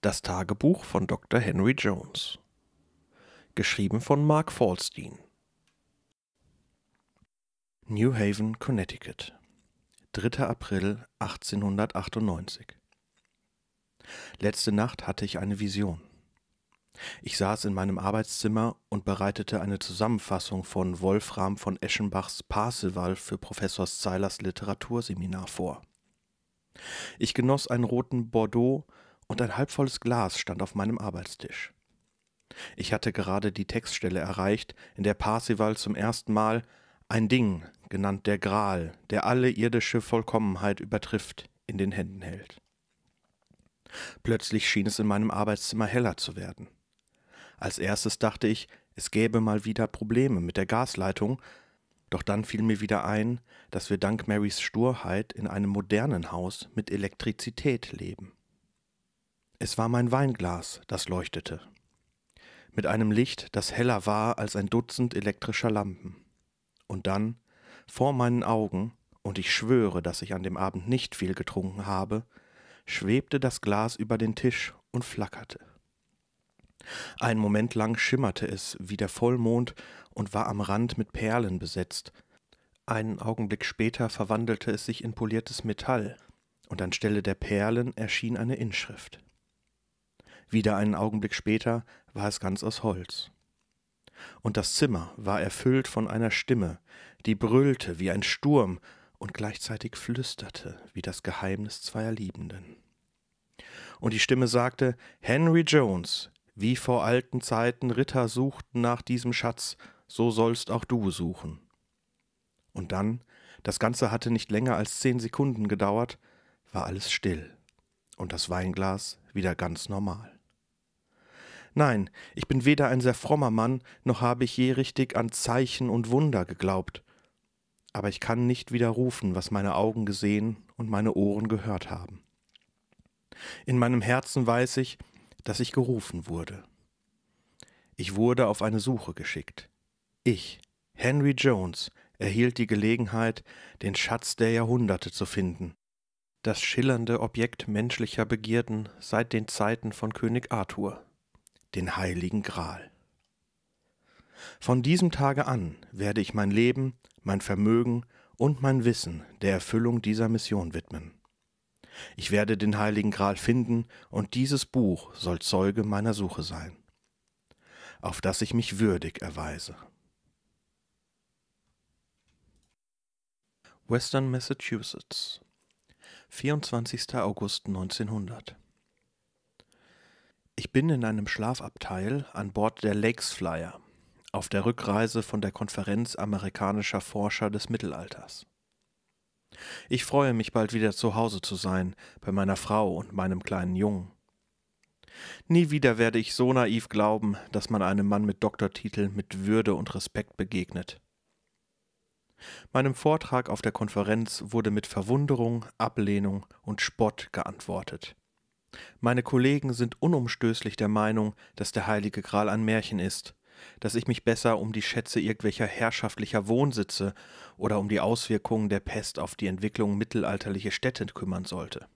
Das Tagebuch von Dr. Henry Jones. Geschrieben von Mark Falstein. New Haven, Connecticut. 3. April 1898. Letzte Nacht hatte ich eine Vision. Ich saß in meinem Arbeitszimmer und bereitete eine Zusammenfassung von Wolfram von Eschenbachs Parseval für Professor Seilers Literaturseminar vor. Ich genoss einen roten Bordeaux und ein halbvolles Glas stand auf meinem Arbeitstisch. Ich hatte gerade die Textstelle erreicht, in der Parsival zum ersten Mal ein Ding, genannt der Gral, der alle irdische Vollkommenheit übertrifft, in den Händen hält. Plötzlich schien es in meinem Arbeitszimmer heller zu werden. Als erstes dachte ich, es gäbe mal wieder Probleme mit der Gasleitung, doch dann fiel mir wieder ein, dass wir dank Marys Sturheit in einem modernen Haus mit Elektrizität leben. Es war mein Weinglas, das leuchtete. Mit einem Licht, das heller war als ein Dutzend elektrischer Lampen. Und dann, vor meinen Augen, und ich schwöre, dass ich an dem Abend nicht viel getrunken habe, schwebte das Glas über den Tisch und flackerte. Einen Moment lang schimmerte es wie der Vollmond und war am Rand mit Perlen besetzt. Einen Augenblick später verwandelte es sich in poliertes Metall, und anstelle der Perlen erschien eine Inschrift wieder einen Augenblick später war es ganz aus Holz. Und das Zimmer war erfüllt von einer Stimme, die brüllte wie ein Sturm und gleichzeitig flüsterte wie das Geheimnis zweier Liebenden. Und die Stimme sagte Henry Jones, wie vor alten Zeiten Ritter suchten nach diesem Schatz, so sollst auch du suchen. Und dann, das Ganze hatte nicht länger als zehn Sekunden gedauert, war alles still und das Weinglas wieder ganz normal. Nein, ich bin weder ein sehr frommer Mann, noch habe ich je richtig an Zeichen und Wunder geglaubt. Aber ich kann nicht widerrufen, was meine Augen gesehen und meine Ohren gehört haben. In meinem Herzen weiß ich, dass ich gerufen wurde. Ich wurde auf eine Suche geschickt. Ich, Henry Jones, erhielt die Gelegenheit, den Schatz der Jahrhunderte zu finden, das schillernde Objekt menschlicher Begierden seit den Zeiten von König Arthur den heiligen Gral. Von diesem Tage an werde ich mein Leben, mein Vermögen und mein Wissen der Erfüllung dieser Mission widmen. Ich werde den heiligen Gral finden, und dieses Buch soll Zeuge meiner Suche sein, auf das ich mich würdig erweise. Western Massachusetts, 24. August 1900 ich bin in einem Schlafabteil an Bord der Lakes Flyer auf der Rückreise von der Konferenz amerikanischer Forscher des Mittelalters. Ich freue mich bald wieder zu Hause zu sein, bei meiner Frau und meinem kleinen Jungen. Nie wieder werde ich so naiv glauben, dass man einem Mann mit Doktortitel mit Würde und Respekt begegnet. Meinem Vortrag auf der Konferenz wurde mit Verwunderung, Ablehnung und Spott geantwortet. Meine Kollegen sind unumstößlich der Meinung, dass der Heilige Gral ein Märchen ist, dass ich mich besser um die Schätze irgendwelcher herrschaftlicher Wohnsitze oder um die Auswirkungen der Pest auf die Entwicklung mittelalterlicher Städte kümmern sollte.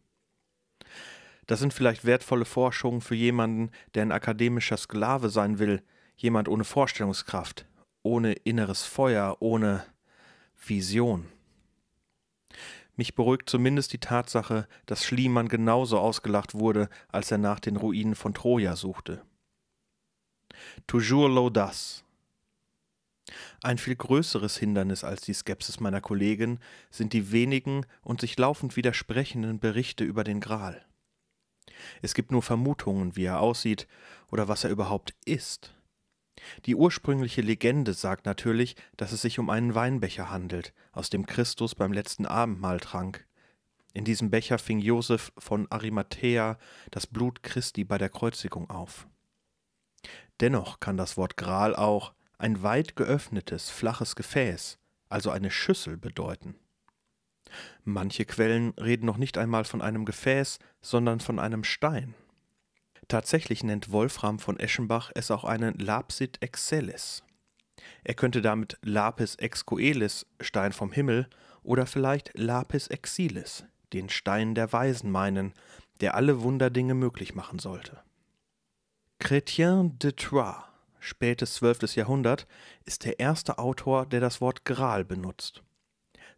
Das sind vielleicht wertvolle Forschungen für jemanden, der ein akademischer Sklave sein will, jemand ohne Vorstellungskraft, ohne inneres Feuer, ohne Vision. Mich beruhigt zumindest die Tatsache, dass Schliemann genauso ausgelacht wurde, als er nach den Ruinen von Troja suchte. Toujours l'audace. Ein viel größeres Hindernis als die Skepsis meiner Kollegin sind die wenigen und sich laufend widersprechenden Berichte über den Gral. Es gibt nur Vermutungen, wie er aussieht oder was er überhaupt ist. Die ursprüngliche Legende sagt natürlich, dass es sich um einen Weinbecher handelt, aus dem Christus beim letzten Abendmahl trank. In diesem Becher fing Josef von Arimathea das Blut Christi bei der Kreuzigung auf. Dennoch kann das Wort Gral auch ein weit geöffnetes, flaches Gefäß, also eine Schüssel bedeuten. Manche Quellen reden noch nicht einmal von einem Gefäß, sondern von einem Stein. Tatsächlich nennt Wolfram von Eschenbach es auch einen Lapsit excelis. Er könnte damit Lapis excoelis, Stein vom Himmel, oder vielleicht Lapis exilis, den Stein der Weisen meinen, der alle Wunderdinge möglich machen sollte. Chrétien de Troyes, spätes 12. Jahrhundert, ist der erste Autor, der das Wort Gral benutzt.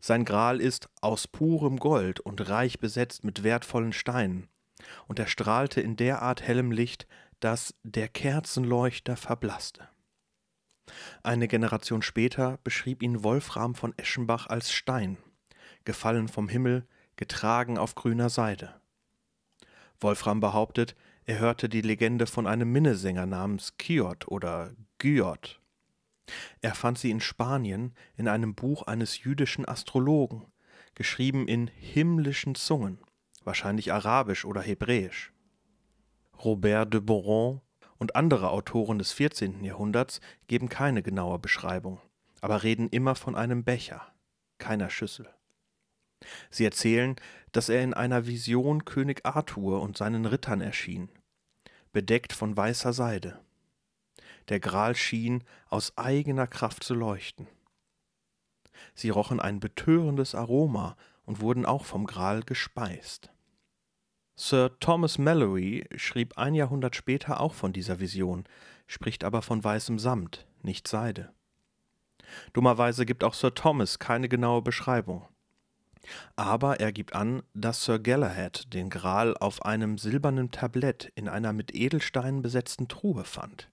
Sein Gral ist aus purem Gold und reich besetzt mit wertvollen Steinen und er strahlte in derart hellem Licht, dass der Kerzenleuchter verblasste. Eine Generation später beschrieb ihn Wolfram von Eschenbach als Stein, gefallen vom Himmel, getragen auf grüner Seide. Wolfram behauptet, er hörte die Legende von einem Minnesänger namens Kiot oder Gyot. Er fand sie in Spanien in einem Buch eines jüdischen Astrologen, geschrieben in himmlischen Zungen wahrscheinlich arabisch oder hebräisch. Robert de Boron und andere Autoren des 14. Jahrhunderts geben keine genaue Beschreibung, aber reden immer von einem Becher, keiner Schüssel. Sie erzählen, dass er in einer Vision König Arthur und seinen Rittern erschien, bedeckt von weißer Seide. Der Gral schien aus eigener Kraft zu leuchten. Sie rochen ein betörendes Aroma und wurden auch vom Gral gespeist. Sir Thomas Malory schrieb ein Jahrhundert später auch von dieser Vision, spricht aber von weißem Samt, nicht Seide. Dummerweise gibt auch Sir Thomas keine genaue Beschreibung. Aber er gibt an, dass Sir Galahad den Gral auf einem silbernen Tablett in einer mit Edelsteinen besetzten Truhe fand.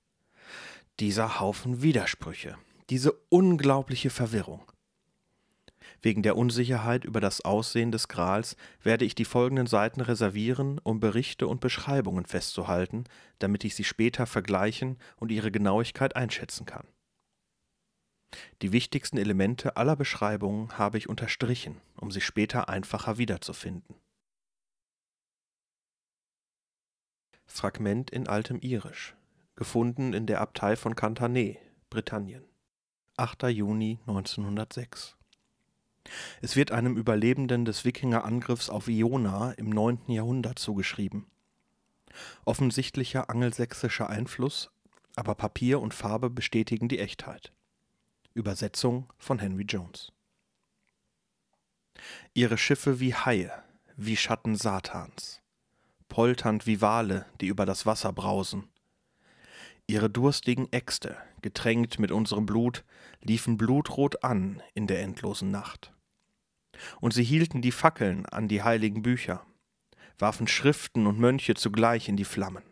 Dieser Haufen Widersprüche, diese unglaubliche Verwirrung. Wegen der Unsicherheit über das Aussehen des Grals werde ich die folgenden Seiten reservieren, um Berichte und Beschreibungen festzuhalten, damit ich sie später vergleichen und ihre Genauigkeit einschätzen kann. Die wichtigsten Elemente aller Beschreibungen habe ich unterstrichen, um sie später einfacher wiederzufinden. Fragment in altem Irisch, gefunden in der Abtei von Cantané, Britannien, 8. Juni 1906. Es wird einem Überlebenden des Wikingerangriffs auf Iona im 9. Jahrhundert zugeschrieben. Offensichtlicher angelsächsischer Einfluss, aber Papier und Farbe bestätigen die Echtheit. Übersetzung von Henry Jones. Ihre Schiffe wie Haie, wie Schatten Satans, polternd wie Wale, die über das Wasser brausen. Ihre durstigen Äxte, getränkt mit unserem Blut, liefen blutrot an in der endlosen Nacht und sie hielten die Fackeln an die heiligen Bücher, warfen Schriften und Mönche zugleich in die Flammen,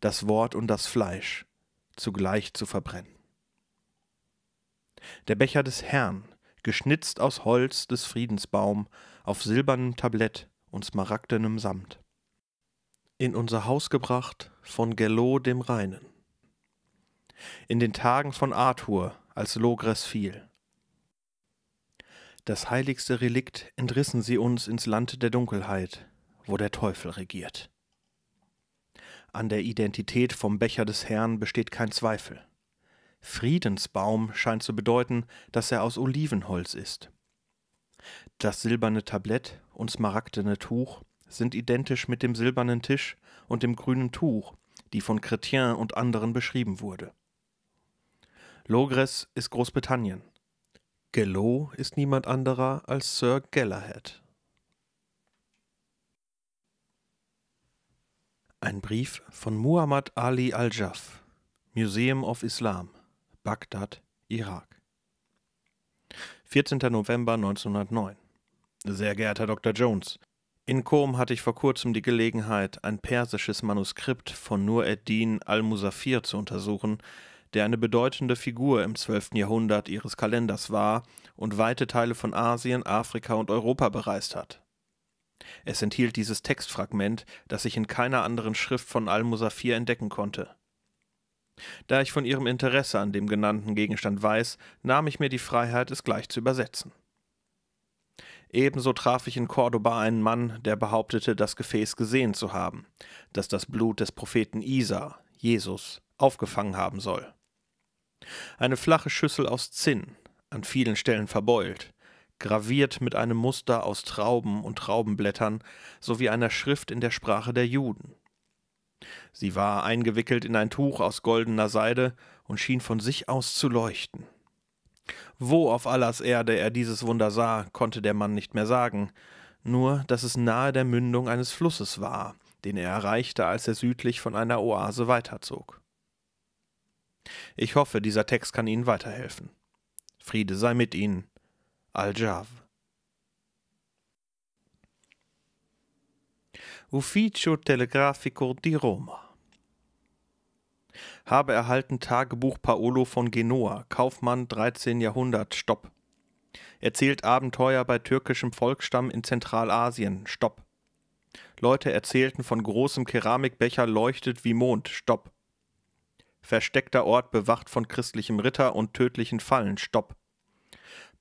das Wort und das Fleisch zugleich zu verbrennen. Der Becher des Herrn, geschnitzt aus Holz des Friedensbaum, auf silbernem Tablett und smaragdenem Samt. In unser Haus gebracht von Gelot dem Reinen. In den Tagen von Arthur, als Logres fiel das heiligste Relikt entrissen sie uns ins Land der Dunkelheit, wo der Teufel regiert. An der Identität vom Becher des Herrn besteht kein Zweifel. Friedensbaum scheint zu bedeuten, dass er aus Olivenholz ist. Das silberne Tablett und smaragdene Tuch sind identisch mit dem silbernen Tisch und dem grünen Tuch, die von Chrétien und anderen beschrieben wurde. Logres ist Großbritannien. Gello ist niemand anderer als Sir Galahad. Ein Brief von Muhammad Ali al-Jaf, Museum of Islam, Bagdad, Irak. 14. November 1909. Sehr geehrter Dr. Jones, in Qom hatte ich vor kurzem die Gelegenheit, ein persisches Manuskript von Nur ed-Din al-Musafir zu untersuchen, der eine bedeutende Figur im 12. Jahrhundert ihres Kalenders war und weite Teile von Asien, Afrika und Europa bereist hat. Es enthielt dieses Textfragment, das ich in keiner anderen Schrift von Al-Musafir entdecken konnte. Da ich von ihrem Interesse an dem genannten Gegenstand weiß, nahm ich mir die Freiheit, es gleich zu übersetzen. Ebenso traf ich in Cordoba einen Mann, der behauptete, das Gefäß gesehen zu haben, das das Blut des Propheten Isa, Jesus, aufgefangen haben soll. Eine flache Schüssel aus Zinn, an vielen Stellen verbeult, graviert mit einem Muster aus Trauben und Traubenblättern sowie einer Schrift in der Sprache der Juden. Sie war eingewickelt in ein Tuch aus goldener Seide und schien von sich aus zu leuchten. Wo auf Allahs Erde er dieses Wunder sah, konnte der Mann nicht mehr sagen, nur dass es nahe der Mündung eines Flusses war, den er erreichte, als er südlich von einer Oase weiterzog. Ich hoffe, dieser Text kann Ihnen weiterhelfen. Friede sei mit Ihnen. Al-Jav. Ufficio Telegrafico di Roma. Habe erhalten Tagebuch Paolo von Genoa, Kaufmann 13. Jahrhundert, Stopp. Erzählt Abenteuer bei türkischem Volksstamm in Zentralasien, Stopp. Leute erzählten von großem Keramikbecher leuchtet wie Mond, Stopp. Versteckter Ort bewacht von christlichem Ritter und tödlichen Fallen. Stopp.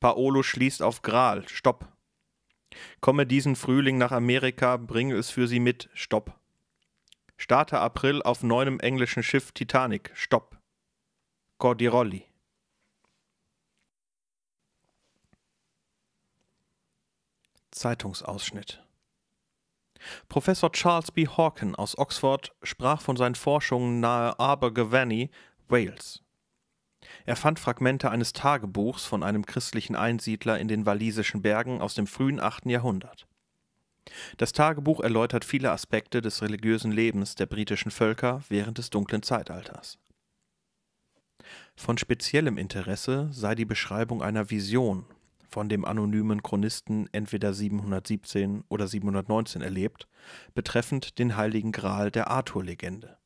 Paolo schließt auf Gral. Stopp. Komme diesen Frühling nach Amerika, bringe es für sie mit. Stopp. Starte April auf neunem englischen Schiff Titanic. Stopp. Cordirolli. Zeitungsausschnitt. Professor Charles B. Hawken aus Oxford sprach von seinen Forschungen nahe Abergavenny, Wales. Er fand Fragmente eines Tagebuchs von einem christlichen Einsiedler in den walisischen Bergen aus dem frühen 8. Jahrhundert. Das Tagebuch erläutert viele Aspekte des religiösen Lebens der britischen Völker während des dunklen Zeitalters. Von speziellem Interesse sei die Beschreibung einer Vision von dem anonymen Chronisten entweder 717 oder 719 erlebt, betreffend den heiligen Gral der Arthur-Legende.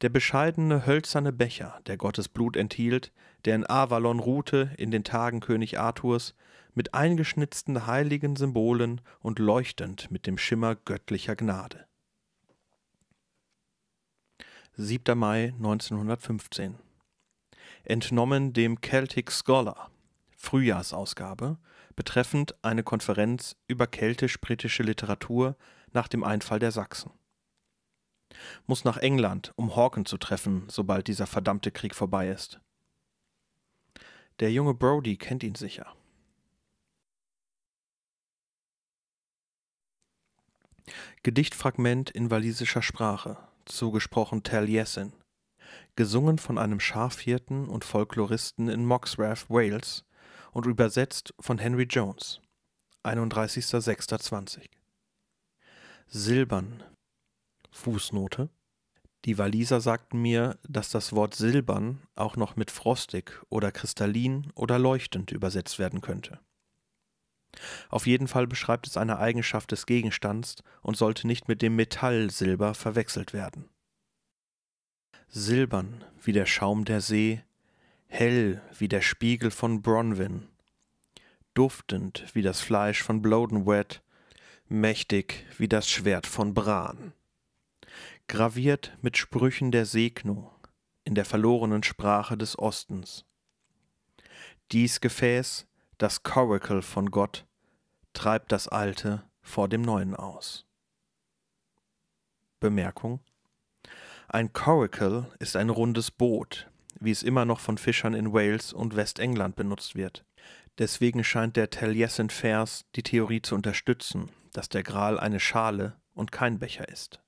Der bescheidene hölzerne Becher, der Gottes Blut enthielt, der in Avalon ruhte in den Tagen König Arthurs, mit eingeschnitzten heiligen Symbolen und leuchtend mit dem Schimmer göttlicher Gnade. 7. Mai 1915 Entnommen dem Celtic Scholar Frühjahrsausgabe betreffend eine Konferenz über keltisch-britische Literatur nach dem Einfall der Sachsen. Muss nach England, um Hawken zu treffen, sobald dieser verdammte Krieg vorbei ist. Der junge Brodie kennt ihn sicher. Gedichtfragment in walisischer Sprache, zugesprochen Taliesin, gesungen von einem Schafhirten und Folkloristen in Moxrath, Wales, und übersetzt von Henry Jones. 31.06.20 Silbern Fußnote Die Waliser sagten mir, dass das Wort silbern auch noch mit frostig oder kristallin oder leuchtend übersetzt werden könnte. Auf jeden Fall beschreibt es eine Eigenschaft des Gegenstands und sollte nicht mit dem Metall Silber verwechselt werden. Silbern wie der Schaum der See, hell wie der Spiegel von Bronwyn, duftend wie das Fleisch von Blodenwet, mächtig wie das Schwert von Bran. Graviert mit Sprüchen der Segnung in der verlorenen Sprache des Ostens. Dies Gefäß, das Coracle von Gott, treibt das Alte vor dem Neuen aus. Bemerkung Ein Coracle ist ein rundes Boot, wie es immer noch von Fischern in Wales und Westengland benutzt wird. Deswegen scheint der Taliesin-Vers die Theorie zu unterstützen, dass der Gral eine Schale und kein Becher ist.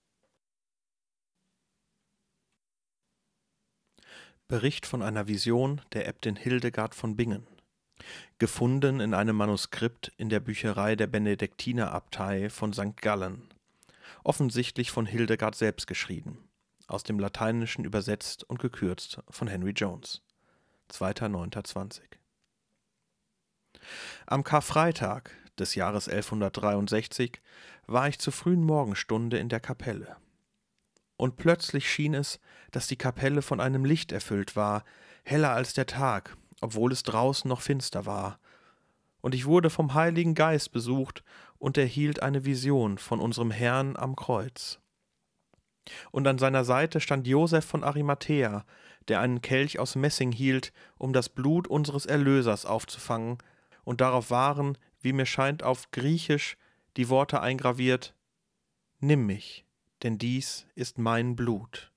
Bericht von einer Vision der Äbtin Hildegard von Bingen. Gefunden in einem Manuskript in der Bücherei der Benediktinerabtei von St. Gallen. Offensichtlich von Hildegard selbst geschrieben aus dem Lateinischen übersetzt und gekürzt von Henry Jones. 2.9.20. Am Karfreitag des Jahres 1163 war ich zur frühen Morgenstunde in der Kapelle. Und plötzlich schien es, dass die Kapelle von einem Licht erfüllt war, heller als der Tag, obwohl es draußen noch finster war. Und ich wurde vom Heiligen Geist besucht und erhielt eine Vision von unserem Herrn am Kreuz. Und an seiner Seite stand Josef von Arimathea, der einen Kelch aus Messing hielt, um das Blut unseres Erlösers aufzufangen, und darauf waren, wie mir scheint, auf Griechisch die Worte eingraviert Nimm mich, denn dies ist mein Blut.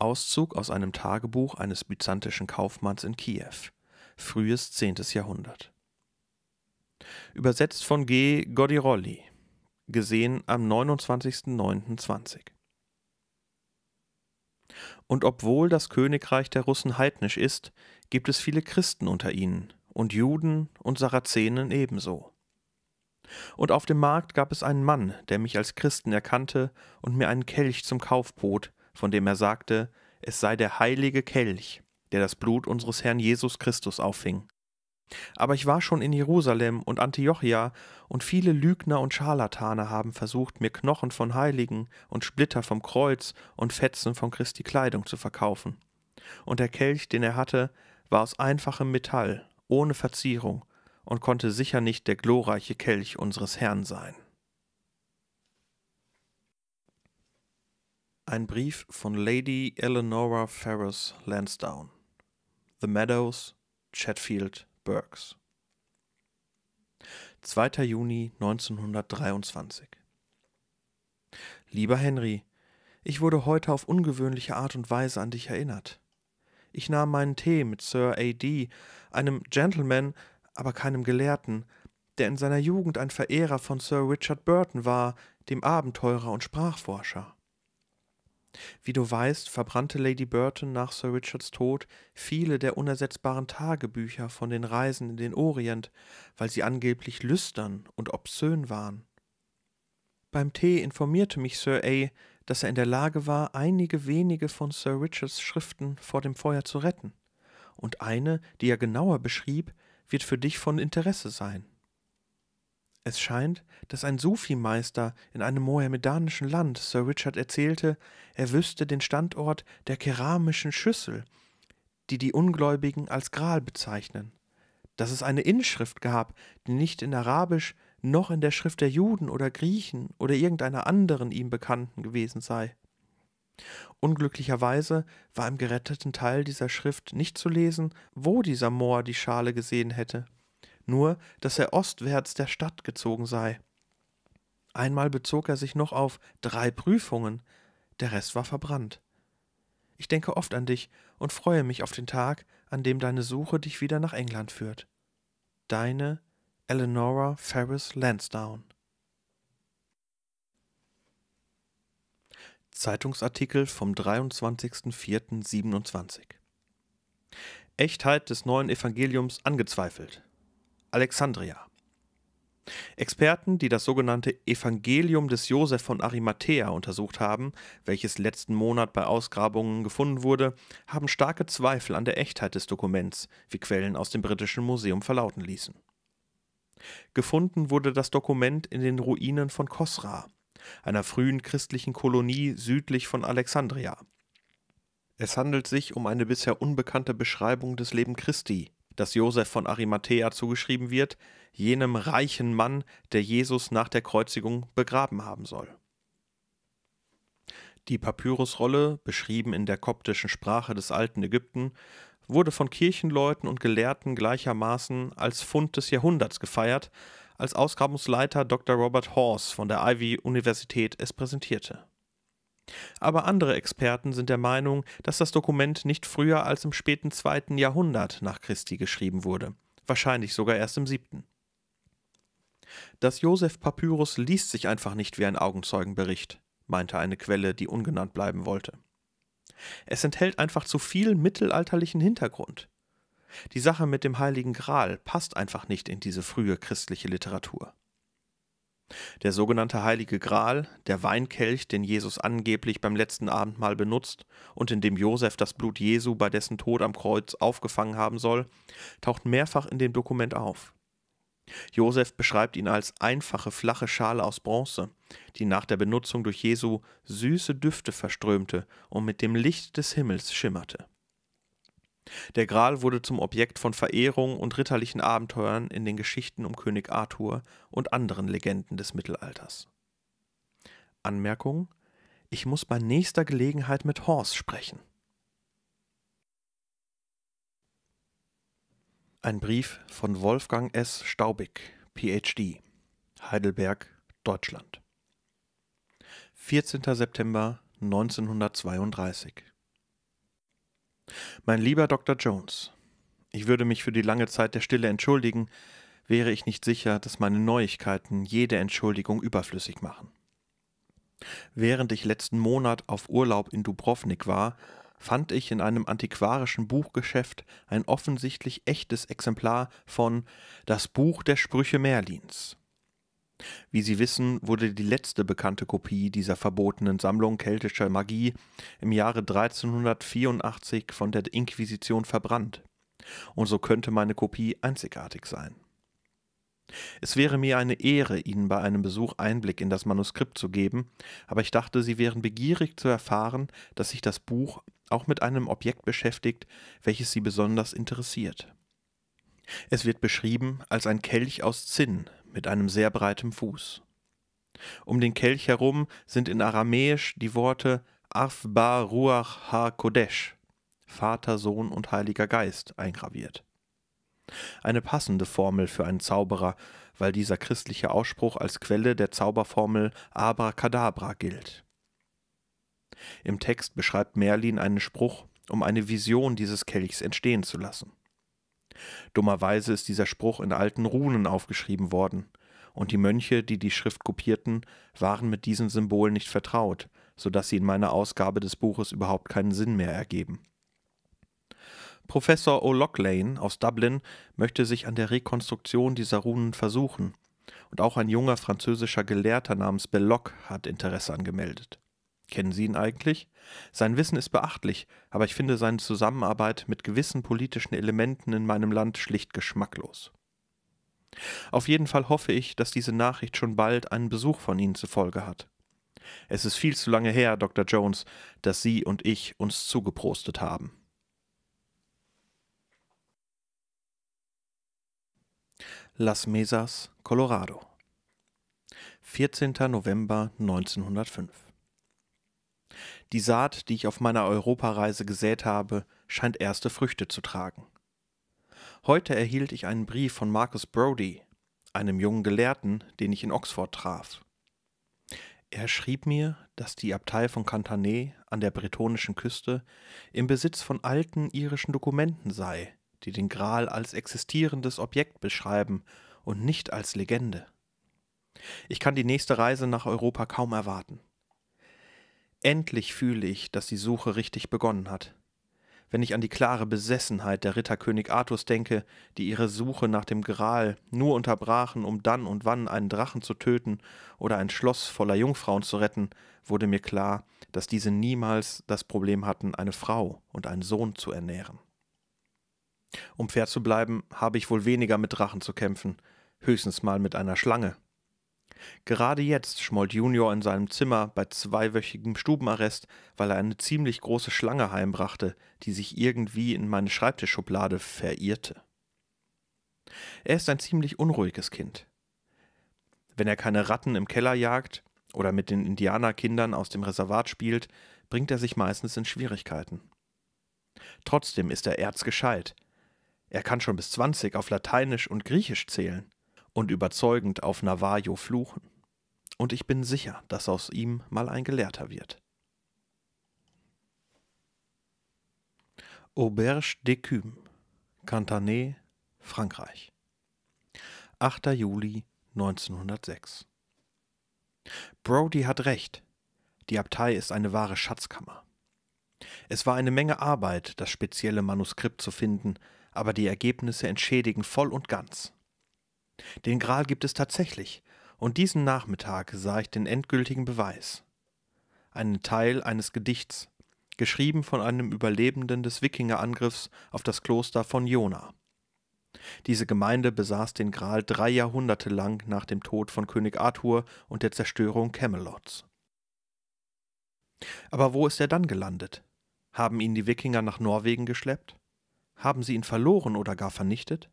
Auszug aus einem Tagebuch eines byzantischen Kaufmanns in Kiew, frühes 10. Jahrhundert. Übersetzt von G. Godirolli gesehen am 29.09.20. Und obwohl das Königreich der Russen heidnisch ist, gibt es viele Christen unter ihnen und Juden und Sarazenen ebenso. Und auf dem Markt gab es einen Mann, der mich als Christen erkannte und mir einen Kelch zum Kauf bot, von dem er sagte, es sei der heilige Kelch, der das Blut unseres Herrn Jesus Christus auffing. Aber ich war schon in Jerusalem und Antiochia, und viele Lügner und Scharlatane haben versucht, mir Knochen von Heiligen und Splitter vom Kreuz und Fetzen von Christi Kleidung zu verkaufen. Und der Kelch, den er hatte, war aus einfachem Metall, ohne Verzierung, und konnte sicher nicht der glorreiche Kelch unseres Herrn sein. Ein Brief von Lady Eleonora Ferrers Lansdowne The Meadows, Chatfield, Burks. 2. Juni 1923 Lieber Henry, ich wurde heute auf ungewöhnliche Art und Weise an dich erinnert. Ich nahm meinen Tee mit Sir A.D., einem Gentleman, aber keinem Gelehrten, der in seiner Jugend ein Verehrer von Sir Richard Burton war, dem Abenteurer und Sprachforscher. Wie du weißt, verbrannte Lady Burton nach Sir Richards Tod viele der unersetzbaren Tagebücher von den Reisen in den Orient, weil sie angeblich lüstern und obszön waren. Beim Tee informierte mich Sir A., dass er in der Lage war, einige wenige von Sir Richards Schriften vor dem Feuer zu retten, und eine, die er genauer beschrieb, wird für dich von Interesse sein. Es scheint, dass ein Sufi-Meister in einem mohammedanischen Land Sir Richard erzählte, er wüsste den Standort der keramischen Schüssel, die die Ungläubigen als Gral bezeichnen, dass es eine Inschrift gab, die nicht in Arabisch noch in der Schrift der Juden oder Griechen oder irgendeiner anderen ihm bekannten gewesen sei. Unglücklicherweise war im geretteten Teil dieser Schrift nicht zu lesen, wo dieser Mohr die Schale gesehen hätte nur dass er ostwärts der Stadt gezogen sei. Einmal bezog er sich noch auf drei Prüfungen, der Rest war verbrannt. Ich denke oft an dich und freue mich auf den Tag, an dem deine Suche dich wieder nach England führt. Deine Eleonora Ferris Lansdowne. Zeitungsartikel vom 23.04.27 Echtheit des neuen Evangeliums angezweifelt. Alexandria. Experten, die das sogenannte Evangelium des Josef von Arimathea untersucht haben, welches letzten Monat bei Ausgrabungen gefunden wurde, haben starke Zweifel an der Echtheit des Dokuments, wie Quellen aus dem Britischen Museum verlauten ließen. Gefunden wurde das Dokument in den Ruinen von Kosra, einer frühen christlichen Kolonie südlich von Alexandria. Es handelt sich um eine bisher unbekannte Beschreibung des Leben Christi, das Josef von Arimathea zugeschrieben wird, jenem reichen Mann, der Jesus nach der Kreuzigung begraben haben soll. Die Papyrusrolle, beschrieben in der koptischen Sprache des alten Ägypten, wurde von Kirchenleuten und Gelehrten gleichermaßen als Fund des Jahrhunderts gefeiert, als Ausgrabungsleiter Dr. Robert Horse von der Ivy Universität es präsentierte. Aber andere Experten sind der Meinung, dass das Dokument nicht früher als im späten zweiten Jahrhundert nach Christi geschrieben wurde, wahrscheinlich sogar erst im siebten. Das Josef-Papyrus liest sich einfach nicht wie ein Augenzeugenbericht, meinte eine Quelle, die ungenannt bleiben wollte. Es enthält einfach zu viel mittelalterlichen Hintergrund. Die Sache mit dem Heiligen Gral passt einfach nicht in diese frühe christliche Literatur. Der sogenannte Heilige Gral, der Weinkelch, den Jesus angeblich beim letzten Abendmahl benutzt und in dem Josef das Blut Jesu bei dessen Tod am Kreuz aufgefangen haben soll, taucht mehrfach in dem Dokument auf. Josef beschreibt ihn als einfache, flache Schale aus Bronze, die nach der Benutzung durch Jesu süße Düfte verströmte und mit dem Licht des Himmels schimmerte. Der Gral wurde zum Objekt von Verehrung und ritterlichen Abenteuern in den Geschichten um König Arthur und anderen Legenden des Mittelalters. Anmerkung: Ich muss bei nächster Gelegenheit mit Horst sprechen. Ein Brief von Wolfgang S. Staubig, PhD, Heidelberg, Deutschland. 14. September 1932 mein lieber Dr. Jones, ich würde mich für die lange Zeit der Stille entschuldigen, wäre ich nicht sicher, dass meine Neuigkeiten jede Entschuldigung überflüssig machen. Während ich letzten Monat auf Urlaub in Dubrovnik war, fand ich in einem antiquarischen Buchgeschäft ein offensichtlich echtes Exemplar von Das Buch der Sprüche Merlins wie Sie wissen, wurde die letzte bekannte Kopie dieser verbotenen Sammlung keltischer Magie im Jahre 1384 von der Inquisition verbrannt, und so könnte meine Kopie einzigartig sein. Es wäre mir eine Ehre, Ihnen bei einem Besuch Einblick in das Manuskript zu geben, aber ich dachte, Sie wären begierig zu erfahren, dass sich das Buch auch mit einem Objekt beschäftigt, welches Sie besonders interessiert. Es wird beschrieben als ein Kelch aus Zinn mit einem sehr breiten Fuß. Um den Kelch herum sind in Aramäisch die Worte Bar Ruach Ha Kodesh, Vater, Sohn und Heiliger Geist, eingraviert. Eine passende Formel für einen Zauberer, weil dieser christliche Ausspruch als Quelle der Zauberformel Abracadabra gilt. Im Text beschreibt Merlin einen Spruch, um eine Vision dieses Kelchs entstehen zu lassen. Dummerweise ist dieser Spruch in alten Runen aufgeschrieben worden, und die Mönche, die die Schrift kopierten, waren mit diesen Symbolen nicht vertraut, so dass sie in meiner Ausgabe des Buches überhaupt keinen Sinn mehr ergeben. Professor O'Loughlane aus Dublin möchte sich an der Rekonstruktion dieser Runen versuchen, und auch ein junger französischer Gelehrter namens Belloc hat Interesse angemeldet. Kennen Sie ihn eigentlich? Sein Wissen ist beachtlich, aber ich finde seine Zusammenarbeit mit gewissen politischen Elementen in meinem Land schlicht geschmacklos. Auf jeden Fall hoffe ich, dass diese Nachricht schon bald einen Besuch von Ihnen zufolge hat. Es ist viel zu lange her, Dr. Jones, dass Sie und ich uns zugeprostet haben. Las Mesas, Colorado. 14. November 1905 die Saat, die ich auf meiner Europareise gesät habe, scheint erste Früchte zu tragen. Heute erhielt ich einen Brief von Marcus Brodie, einem jungen Gelehrten, den ich in Oxford traf. Er schrieb mir, dass die Abtei von Cantanay an der bretonischen Küste im Besitz von alten irischen Dokumenten sei, die den Gral als existierendes Objekt beschreiben und nicht als Legende. Ich kann die nächste Reise nach Europa kaum erwarten. Endlich fühle ich, dass die Suche richtig begonnen hat. Wenn ich an die klare Besessenheit der Ritterkönig Artus denke, die ihre Suche nach dem Gral nur unterbrachen, um dann und wann einen Drachen zu töten oder ein Schloss voller Jungfrauen zu retten, wurde mir klar, dass diese niemals das Problem hatten, eine Frau und einen Sohn zu ernähren. Um fair zu bleiben, habe ich wohl weniger mit Drachen zu kämpfen, höchstens mal mit einer Schlange Gerade jetzt schmollt Junior in seinem Zimmer bei zweiwöchigem Stubenarrest, weil er eine ziemlich große Schlange heimbrachte, die sich irgendwie in meine Schreibtischschublade verirrte. Er ist ein ziemlich unruhiges Kind. Wenn er keine Ratten im Keller jagt oder mit den Indianerkindern aus dem Reservat spielt, bringt er sich meistens in Schwierigkeiten. Trotzdem ist er erzgescheit. Er kann schon bis 20 auf Lateinisch und Griechisch zählen und überzeugend auf Navajo fluchen. Und ich bin sicher, dass aus ihm mal ein Gelehrter wird. Auberge d'Ecume, Cantané, Frankreich. 8. Juli 1906. Brody hat recht. Die Abtei ist eine wahre Schatzkammer. Es war eine Menge Arbeit, das spezielle Manuskript zu finden, aber die Ergebnisse entschädigen voll und ganz. Den Gral gibt es tatsächlich, und diesen Nachmittag sah ich den endgültigen Beweis. Einen Teil eines Gedichts, geschrieben von einem Überlebenden des Wikingerangriffs auf das Kloster von Jona. Diese Gemeinde besaß den Gral drei Jahrhunderte lang nach dem Tod von König Arthur und der Zerstörung Camelots. Aber wo ist er dann gelandet? Haben ihn die Wikinger nach Norwegen geschleppt? Haben sie ihn verloren oder gar vernichtet?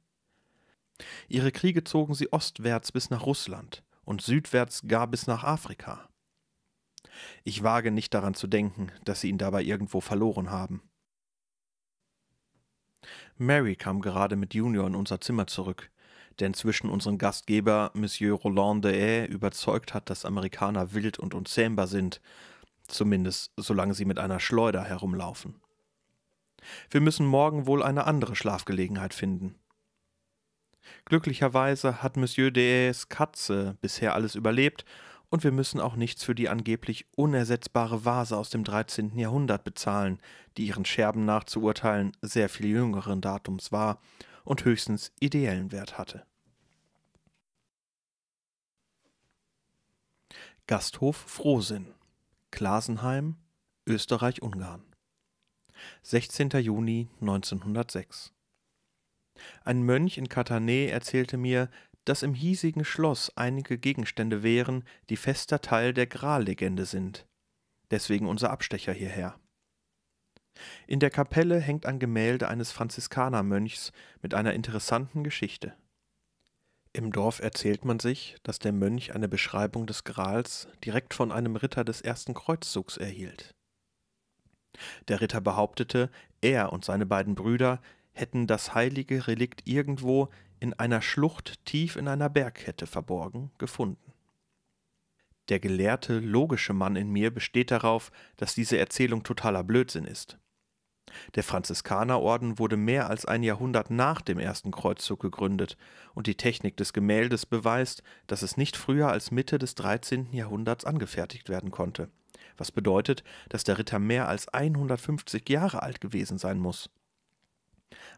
Ihre Kriege zogen sie ostwärts bis nach Russland und südwärts gar bis nach Afrika. Ich wage nicht daran zu denken, dass sie ihn dabei irgendwo verloren haben. Mary kam gerade mit Junior in unser Zimmer zurück, der inzwischen unseren Gastgeber Monsieur Roland de Haye überzeugt hat, dass Amerikaner wild und unzähmbar sind, zumindest solange sie mit einer Schleuder herumlaufen. Wir müssen morgen wohl eine andere Schlafgelegenheit finden. Glücklicherweise hat Monsieur D's Katze bisher alles überlebt und wir müssen auch nichts für die angeblich unersetzbare Vase aus dem 13. Jahrhundert bezahlen, die ihren Scherben nach zu urteilen sehr viel jüngeren Datums war und höchstens ideellen Wert hatte. Gasthof Frohsinn, Glasenheim, Österreich-Ungarn. 16. Juni 1906 ein Mönch in Katanä erzählte mir, dass im hiesigen Schloss einige Gegenstände wären, die fester Teil der Grallegende sind. Deswegen unser Abstecher hierher. In der Kapelle hängt ein Gemälde eines Franziskanermönchs mit einer interessanten Geschichte. Im Dorf erzählt man sich, dass der Mönch eine Beschreibung des Grals direkt von einem Ritter des ersten Kreuzzugs erhielt. Der Ritter behauptete, er und seine beiden Brüder hätten das heilige Relikt irgendwo in einer Schlucht tief in einer Bergkette verborgen gefunden. Der gelehrte, logische Mann in mir besteht darauf, dass diese Erzählung totaler Blödsinn ist. Der Franziskanerorden wurde mehr als ein Jahrhundert nach dem ersten Kreuzzug gegründet, und die Technik des Gemäldes beweist, dass es nicht früher als Mitte des 13. Jahrhunderts angefertigt werden konnte, was bedeutet, dass der Ritter mehr als 150 Jahre alt gewesen sein muss.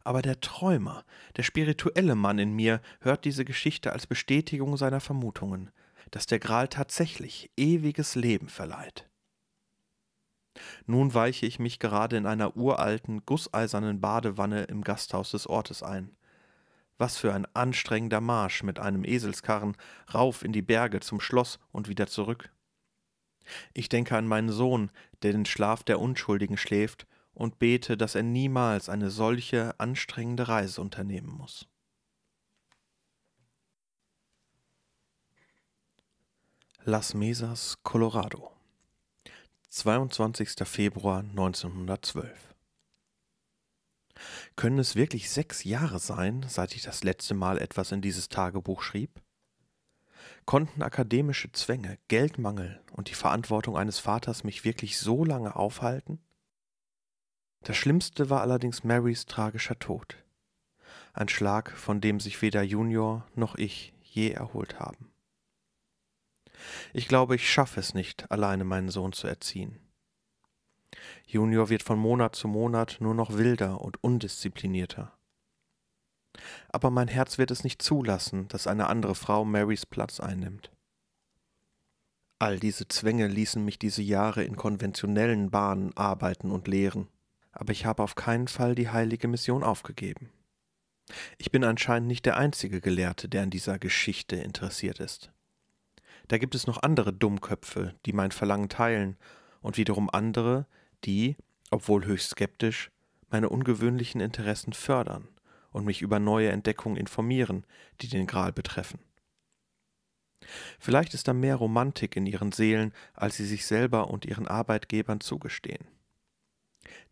Aber der Träumer, der spirituelle Mann in mir hört diese Geschichte als Bestätigung seiner Vermutungen, dass der Gral tatsächlich ewiges Leben verleiht. Nun weiche ich mich gerade in einer uralten, gusseisernen Badewanne im Gasthaus des Ortes ein. Was für ein anstrengender Marsch mit einem Eselskarren, rauf in die Berge zum Schloss und wieder zurück. Ich denke an meinen Sohn, der den Schlaf der Unschuldigen schläft, und bete, dass er niemals eine solche anstrengende Reise unternehmen muss. Las Mesas, Colorado, 22. Februar 1912. Können es wirklich sechs Jahre sein, seit ich das letzte Mal etwas in dieses Tagebuch schrieb? Konnten akademische Zwänge, Geldmangel und die Verantwortung eines Vaters mich wirklich so lange aufhalten? Das Schlimmste war allerdings Marys tragischer Tod. Ein Schlag, von dem sich weder Junior noch ich je erholt haben. Ich glaube, ich schaffe es nicht, alleine meinen Sohn zu erziehen. Junior wird von Monat zu Monat nur noch wilder und undisziplinierter. Aber mein Herz wird es nicht zulassen, dass eine andere Frau Marys Platz einnimmt. All diese Zwänge ließen mich diese Jahre in konventionellen Bahnen arbeiten und lehren aber ich habe auf keinen Fall die heilige Mission aufgegeben. Ich bin anscheinend nicht der einzige Gelehrte, der an dieser Geschichte interessiert ist. Da gibt es noch andere Dummköpfe, die mein Verlangen teilen, und wiederum andere, die, obwohl höchst skeptisch, meine ungewöhnlichen Interessen fördern und mich über neue Entdeckungen informieren, die den Gral betreffen. Vielleicht ist da mehr Romantik in ihren Seelen, als sie sich selber und ihren Arbeitgebern zugestehen.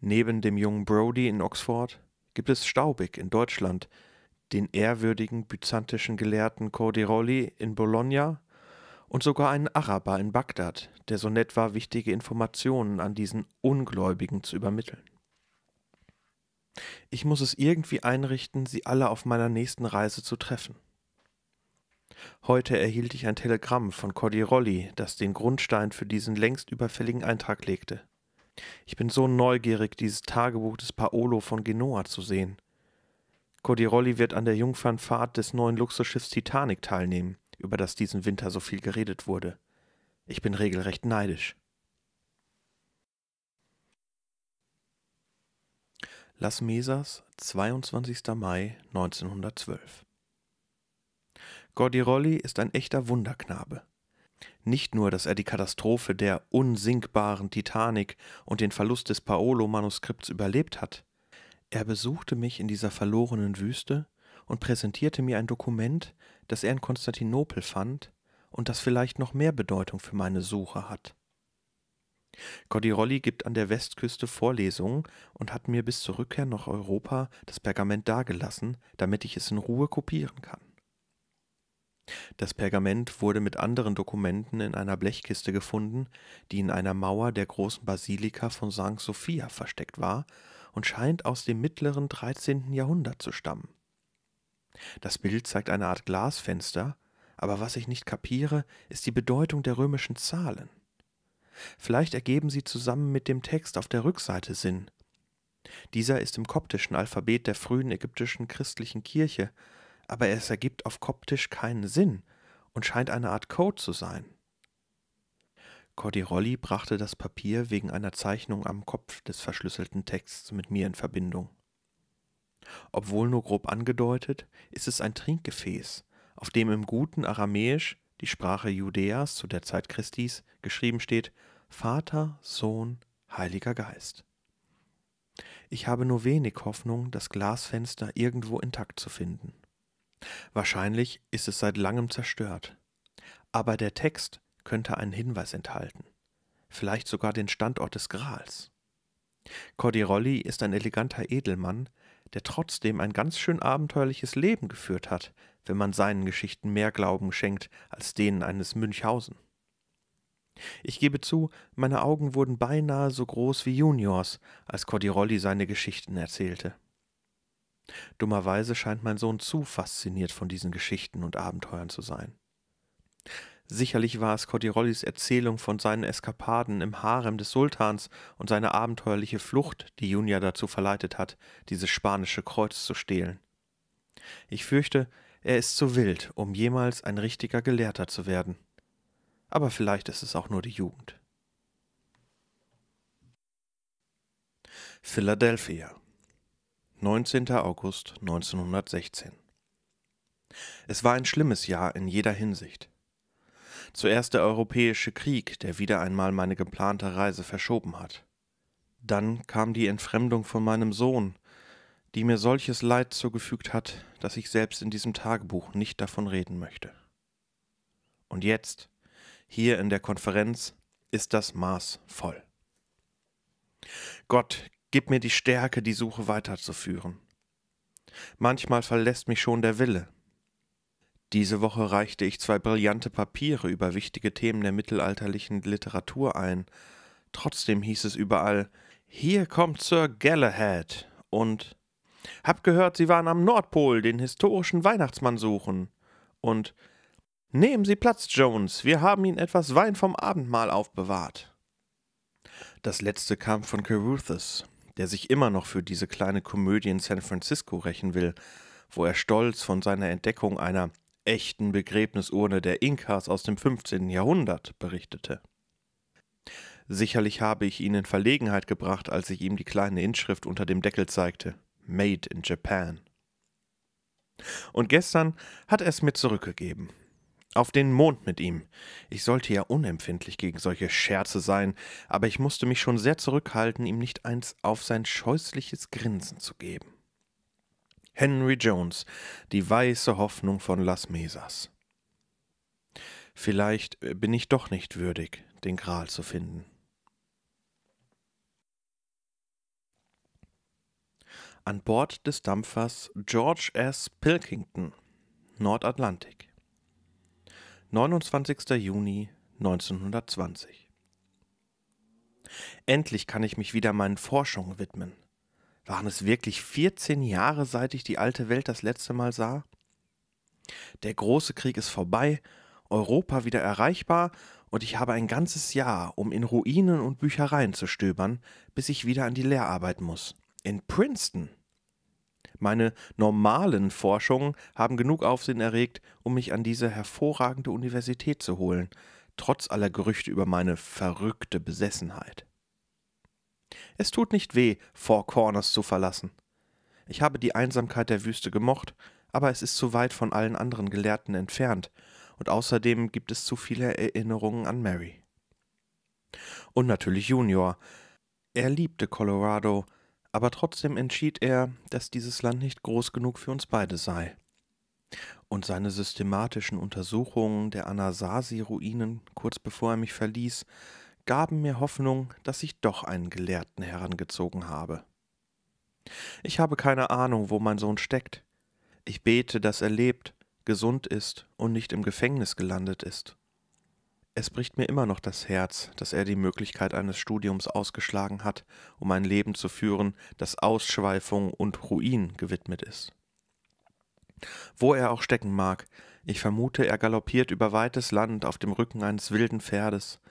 Neben dem jungen Brodie in Oxford gibt es Staubig in Deutschland, den ehrwürdigen byzantischen Gelehrten Cordiroli in Bologna und sogar einen Araber in Bagdad, der so nett war, wichtige Informationen an diesen Ungläubigen zu übermitteln. Ich muss es irgendwie einrichten, sie alle auf meiner nächsten Reise zu treffen. Heute erhielt ich ein Telegramm von Cordiroli, das den Grundstein für diesen längst überfälligen Eintrag legte. Ich bin so neugierig, dieses Tagebuch des Paolo von Genoa zu sehen. Cordirolli wird an der Jungfernfahrt des neuen Luxusschiffs Titanic teilnehmen, über das diesen Winter so viel geredet wurde. Ich bin regelrecht neidisch. Las Mesas, 22. Mai 1912. Cordirolli ist ein echter Wunderknabe. Nicht nur, dass er die Katastrophe der unsinkbaren Titanic und den Verlust des Paolo-Manuskripts überlebt hat. Er besuchte mich in dieser verlorenen Wüste und präsentierte mir ein Dokument, das er in Konstantinopel fand und das vielleicht noch mehr Bedeutung für meine Suche hat. Cordirolli gibt an der Westküste Vorlesungen und hat mir bis zur Rückkehr nach Europa das Pergament dagelassen, damit ich es in Ruhe kopieren kann. Das Pergament wurde mit anderen Dokumenten in einer Blechkiste gefunden, die in einer Mauer der großen Basilika von St. Sophia versteckt war und scheint aus dem mittleren 13. Jahrhundert zu stammen. Das Bild zeigt eine Art Glasfenster, aber was ich nicht kapiere, ist die Bedeutung der römischen Zahlen. Vielleicht ergeben sie zusammen mit dem Text auf der Rückseite Sinn. Dieser ist im koptischen Alphabet der frühen ägyptischen christlichen Kirche aber es ergibt auf Koptisch keinen Sinn und scheint eine Art Code zu sein. Cordirolli brachte das Papier wegen einer Zeichnung am Kopf des verschlüsselten Texts mit mir in Verbindung. Obwohl nur grob angedeutet, ist es ein Trinkgefäß, auf dem im guten Aramäisch, die Sprache Judäas zu der Zeit Christis, geschrieben steht Vater, Sohn, Heiliger Geist. Ich habe nur wenig Hoffnung, das Glasfenster irgendwo intakt zu finden. Wahrscheinlich ist es seit langem zerstört. Aber der Text könnte einen Hinweis enthalten, vielleicht sogar den Standort des Grals. Cordirolli ist ein eleganter Edelmann, der trotzdem ein ganz schön abenteuerliches Leben geführt hat, wenn man seinen Geschichten mehr Glauben schenkt als denen eines Münchhausen. Ich gebe zu, meine Augen wurden beinahe so groß wie Juniors, als Cordirolli seine Geschichten erzählte. Dummerweise scheint mein Sohn zu fasziniert von diesen Geschichten und Abenteuern zu sein. Sicherlich war es Cottirollis Erzählung von seinen Eskapaden im Harem des Sultans und seine abenteuerliche Flucht, die Junia dazu verleitet hat, dieses spanische Kreuz zu stehlen. Ich fürchte, er ist zu wild, um jemals ein richtiger Gelehrter zu werden. Aber vielleicht ist es auch nur die Jugend. Philadelphia 19. August 1916. Es war ein schlimmes Jahr in jeder Hinsicht. Zuerst der Europäische Krieg, der wieder einmal meine geplante Reise verschoben hat. Dann kam die Entfremdung von meinem Sohn, die mir solches Leid zugefügt hat, dass ich selbst in diesem Tagebuch nicht davon reden möchte. Und jetzt, hier in der Konferenz, ist das Maß voll. Gott Gib mir die Stärke, die Suche weiterzuführen. Manchmal verlässt mich schon der Wille. Diese Woche reichte ich zwei brillante Papiere über wichtige Themen der mittelalterlichen Literatur ein. Trotzdem hieß es überall: Hier kommt Sir Galahad und Hab gehört, Sie waren am Nordpol den historischen Weihnachtsmann suchen und Nehmen Sie Platz, Jones, wir haben Ihnen etwas Wein vom Abendmahl aufbewahrt. Das letzte kam von Caruthers, der sich immer noch für diese kleine Komödie in San Francisco rächen will, wo er stolz von seiner Entdeckung einer echten Begräbnisurne der Inkas aus dem 15. Jahrhundert berichtete. Sicherlich habe ich ihn in Verlegenheit gebracht, als ich ihm die kleine Inschrift unter dem Deckel zeigte Made in Japan. Und gestern hat er es mir zurückgegeben. Auf den Mond mit ihm. Ich sollte ja unempfindlich gegen solche Scherze sein, aber ich musste mich schon sehr zurückhalten, ihm nicht eins auf sein scheußliches Grinsen zu geben. Henry Jones, die weiße Hoffnung von Las Mesas. Vielleicht äh, bin ich doch nicht würdig, den Gral zu finden. An Bord des Dampfers George S. Pilkington, Nordatlantik. 29. Juni 1920. Endlich kann ich mich wieder meinen Forschungen widmen. Waren es wirklich 14 Jahre, seit ich die alte Welt das letzte Mal sah? Der große Krieg ist vorbei, Europa wieder erreichbar und ich habe ein ganzes Jahr, um in Ruinen und Büchereien zu stöbern, bis ich wieder an die Lehrarbeit muss. In Princeton! Meine normalen Forschungen haben genug Aufsehen erregt, um mich an diese hervorragende Universität zu holen, trotz aller Gerüchte über meine verrückte Besessenheit. Es tut nicht weh, Four Corners zu verlassen. Ich habe die Einsamkeit der Wüste gemocht, aber es ist zu weit von allen anderen Gelehrten entfernt, und außerdem gibt es zu viele Erinnerungen an Mary. Und natürlich Junior. Er liebte Colorado, aber trotzdem entschied er, dass dieses Land nicht groß genug für uns beide sei. Und seine systematischen Untersuchungen der Anasazi-Ruinen kurz bevor er mich verließ, gaben mir Hoffnung, dass ich doch einen Gelehrten herangezogen habe. Ich habe keine Ahnung, wo mein Sohn steckt. Ich bete, dass er lebt, gesund ist und nicht im Gefängnis gelandet ist. Es bricht mir immer noch das Herz, dass er die Möglichkeit eines Studiums ausgeschlagen hat, um ein Leben zu führen, das Ausschweifung und Ruin gewidmet ist. Wo er auch stecken mag, ich vermute, er galoppiert über weites Land auf dem Rücken eines wilden Pferdes,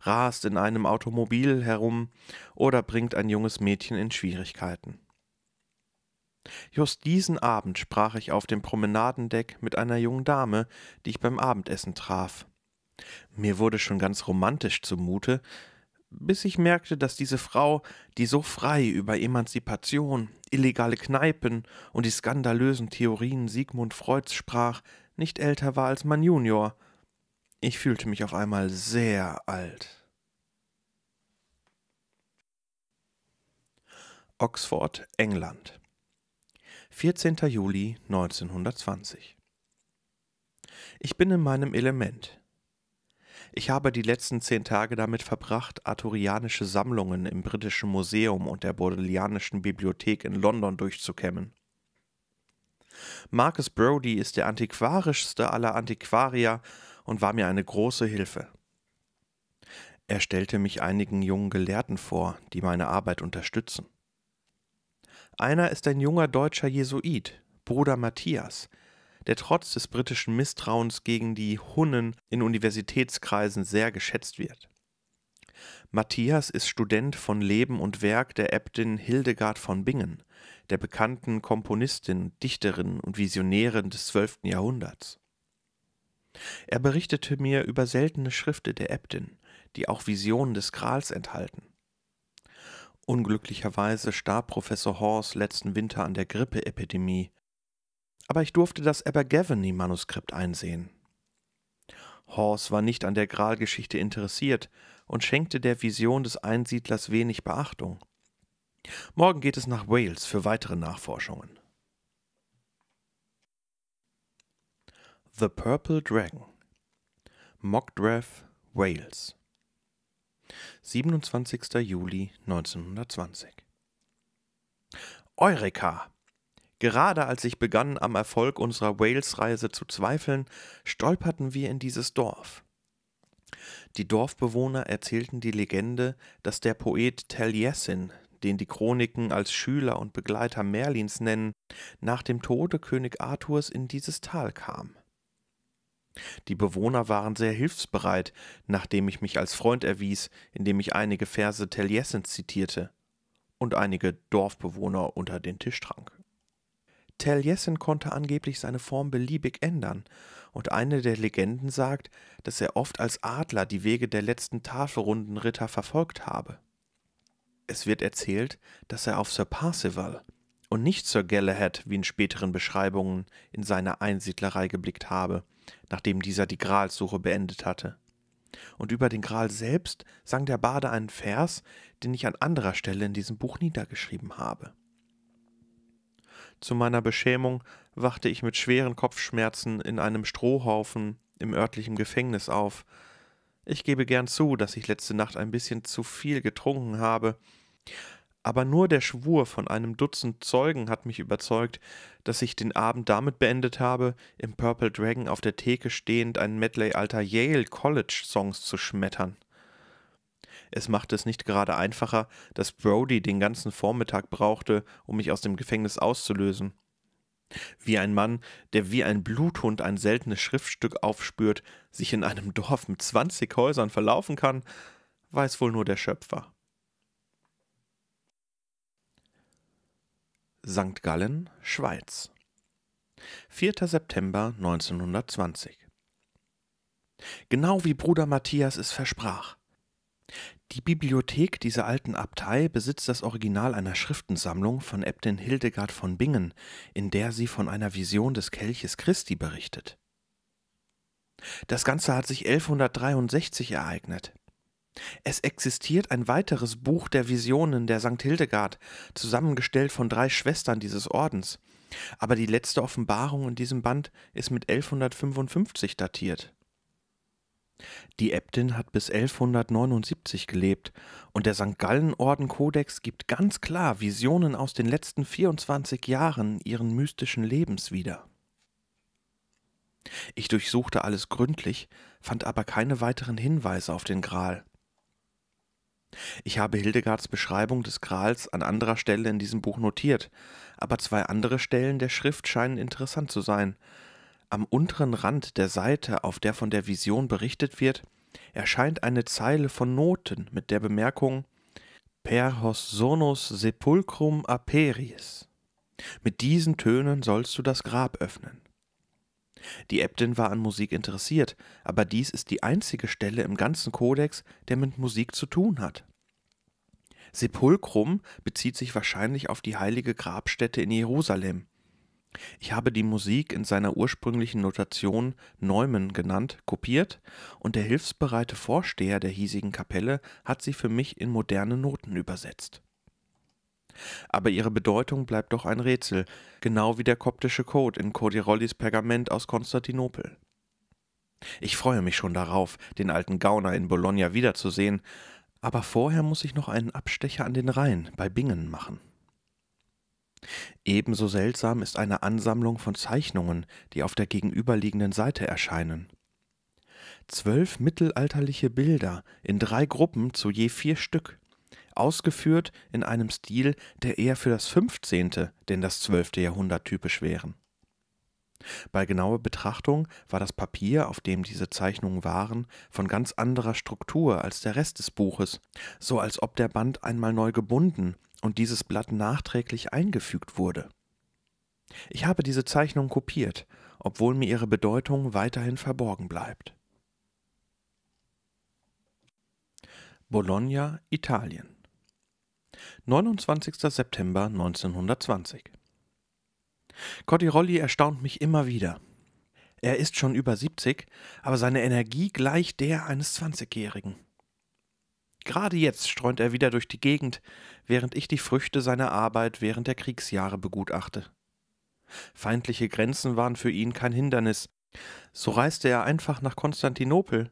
rast in einem Automobil herum oder bringt ein junges Mädchen in Schwierigkeiten. Just diesen Abend sprach ich auf dem Promenadendeck mit einer jungen Dame, die ich beim Abendessen traf. Mir wurde schon ganz romantisch zumute, bis ich merkte, dass diese Frau, die so frei über Emanzipation, illegale Kneipen und die skandalösen Theorien Sigmund Freuds sprach, nicht älter war als mein Junior. Ich fühlte mich auf einmal sehr alt. Oxford, England. 14. Juli 1920. Ich bin in meinem Element. Ich habe die letzten zehn Tage damit verbracht, arthurianische Sammlungen im Britischen Museum und der Bodleianischen Bibliothek in London durchzukämmen. Marcus Brodie ist der antiquarischste aller Antiquarier und war mir eine große Hilfe. Er stellte mich einigen jungen Gelehrten vor, die meine Arbeit unterstützen. Einer ist ein junger deutscher Jesuit, Bruder Matthias, der trotz des britischen Misstrauens gegen die Hunnen in Universitätskreisen sehr geschätzt wird. Matthias ist Student von Leben und Werk der Äbtin Hildegard von Bingen, der bekannten Komponistin, Dichterin und Visionärin des 12. Jahrhunderts. Er berichtete mir über seltene Schriften der Äbtin, die auch Visionen des Grals enthalten. Unglücklicherweise starb Professor Horst letzten Winter an der Grippeepidemie, aber ich durfte das Abergavenny-Manuskript einsehen. Hawes war nicht an der Gralgeschichte interessiert und schenkte der Vision des Einsiedlers wenig Beachtung. Morgen geht es nach Wales für weitere Nachforschungen. The Purple Dragon Mogdrath, Wales 27. Juli 1920 Eureka! Gerade als ich begann, am Erfolg unserer Wales-Reise zu zweifeln, stolperten wir in dieses Dorf. Die Dorfbewohner erzählten die Legende, dass der Poet Taliesin, den die Chroniken als Schüler und Begleiter Merlins nennen, nach dem Tode König Arthurs in dieses Tal kam. Die Bewohner waren sehr hilfsbereit, nachdem ich mich als Freund erwies, indem ich einige Verse Taliesins zitierte und einige Dorfbewohner unter den Tisch trank. Taliesin konnte angeblich seine Form beliebig ändern, und eine der Legenden sagt, dass er oft als Adler die Wege der letzten Tafelrunden Ritter verfolgt habe. Es wird erzählt, dass er auf Sir Parzival und nicht Sir Galahad, wie in späteren Beschreibungen, in seiner Einsiedlerei geblickt habe, nachdem dieser die Gralssuche beendet hatte. Und über den Gral selbst sang der Bade einen Vers, den ich an anderer Stelle in diesem Buch niedergeschrieben habe. Zu meiner Beschämung wachte ich mit schweren Kopfschmerzen in einem Strohhaufen im örtlichen Gefängnis auf. Ich gebe gern zu, dass ich letzte Nacht ein bisschen zu viel getrunken habe, aber nur der Schwur von einem Dutzend Zeugen hat mich überzeugt, dass ich den Abend damit beendet habe, im Purple Dragon auf der Theke stehend ein Medley alter Yale College Songs zu schmettern. Es machte es nicht gerade einfacher, dass Brody den ganzen Vormittag brauchte, um mich aus dem Gefängnis auszulösen. Wie ein Mann, der wie ein Bluthund ein seltenes Schriftstück aufspürt, sich in einem Dorf mit zwanzig Häusern verlaufen kann, weiß wohl nur der Schöpfer. St. Gallen, Schweiz. 4. September 1920. Genau wie Bruder Matthias es versprach. Die Bibliothek dieser alten Abtei besitzt das Original einer Schriftensammlung von Äbtin Hildegard von Bingen, in der sie von einer Vision des Kelches Christi berichtet. Das Ganze hat sich 1163 ereignet. Es existiert ein weiteres Buch der Visionen der St. Hildegard, zusammengestellt von drei Schwestern dieses Ordens. Aber die letzte Offenbarung in diesem Band ist mit 1155 datiert. Die Äbtin hat bis 1179 gelebt und der St. Gallen Orden Kodex gibt ganz klar Visionen aus den letzten 24 Jahren ihren mystischen Lebens wieder. Ich durchsuchte alles gründlich, fand aber keine weiteren Hinweise auf den Gral. Ich habe Hildegards Beschreibung des Grals an anderer Stelle in diesem Buch notiert, aber zwei andere Stellen der Schrift scheinen interessant zu sein, am unteren Rand der Seite, auf der von der Vision berichtet wird, erscheint eine Zeile von Noten mit der Bemerkung Per hos sonus sepulchrum aperis. Mit diesen Tönen sollst du das Grab öffnen. Die Äbtin war an Musik interessiert, aber dies ist die einzige Stelle im ganzen Kodex, der mit Musik zu tun hat. Sepulchrum bezieht sich wahrscheinlich auf die heilige Grabstätte in Jerusalem, ich habe die Musik in seiner ursprünglichen Notation Neumann genannt kopiert, und der hilfsbereite Vorsteher der hiesigen Kapelle hat sie für mich in moderne Noten übersetzt. Aber ihre Bedeutung bleibt doch ein Rätsel, genau wie der koptische Code in Cordirollis Pergament aus Konstantinopel. Ich freue mich schon darauf, den alten Gauner in Bologna wiederzusehen, aber vorher muss ich noch einen Abstecher an den Rhein bei Bingen machen. Ebenso seltsam ist eine Ansammlung von Zeichnungen, die auf der gegenüberliegenden Seite erscheinen. Zwölf mittelalterliche Bilder in drei Gruppen zu je vier Stück, ausgeführt in einem Stil, der eher für das 15., denn das 12. Jahrhundert typisch wären. Bei genauer Betrachtung war das Papier, auf dem diese Zeichnungen waren, von ganz anderer Struktur als der Rest des Buches, so als ob der Band einmal neu gebunden und dieses Blatt nachträglich eingefügt wurde. Ich habe diese Zeichnung kopiert, obwohl mir ihre Bedeutung weiterhin verborgen bleibt. Bologna, Italien. 29. September 1920. Cottirolli erstaunt mich immer wieder. Er ist schon über 70, aber seine Energie gleicht der eines 20-Jährigen. Gerade jetzt streunt er wieder durch die Gegend, während ich die Früchte seiner Arbeit während der Kriegsjahre begutachte. Feindliche Grenzen waren für ihn kein Hindernis. So reiste er einfach nach Konstantinopel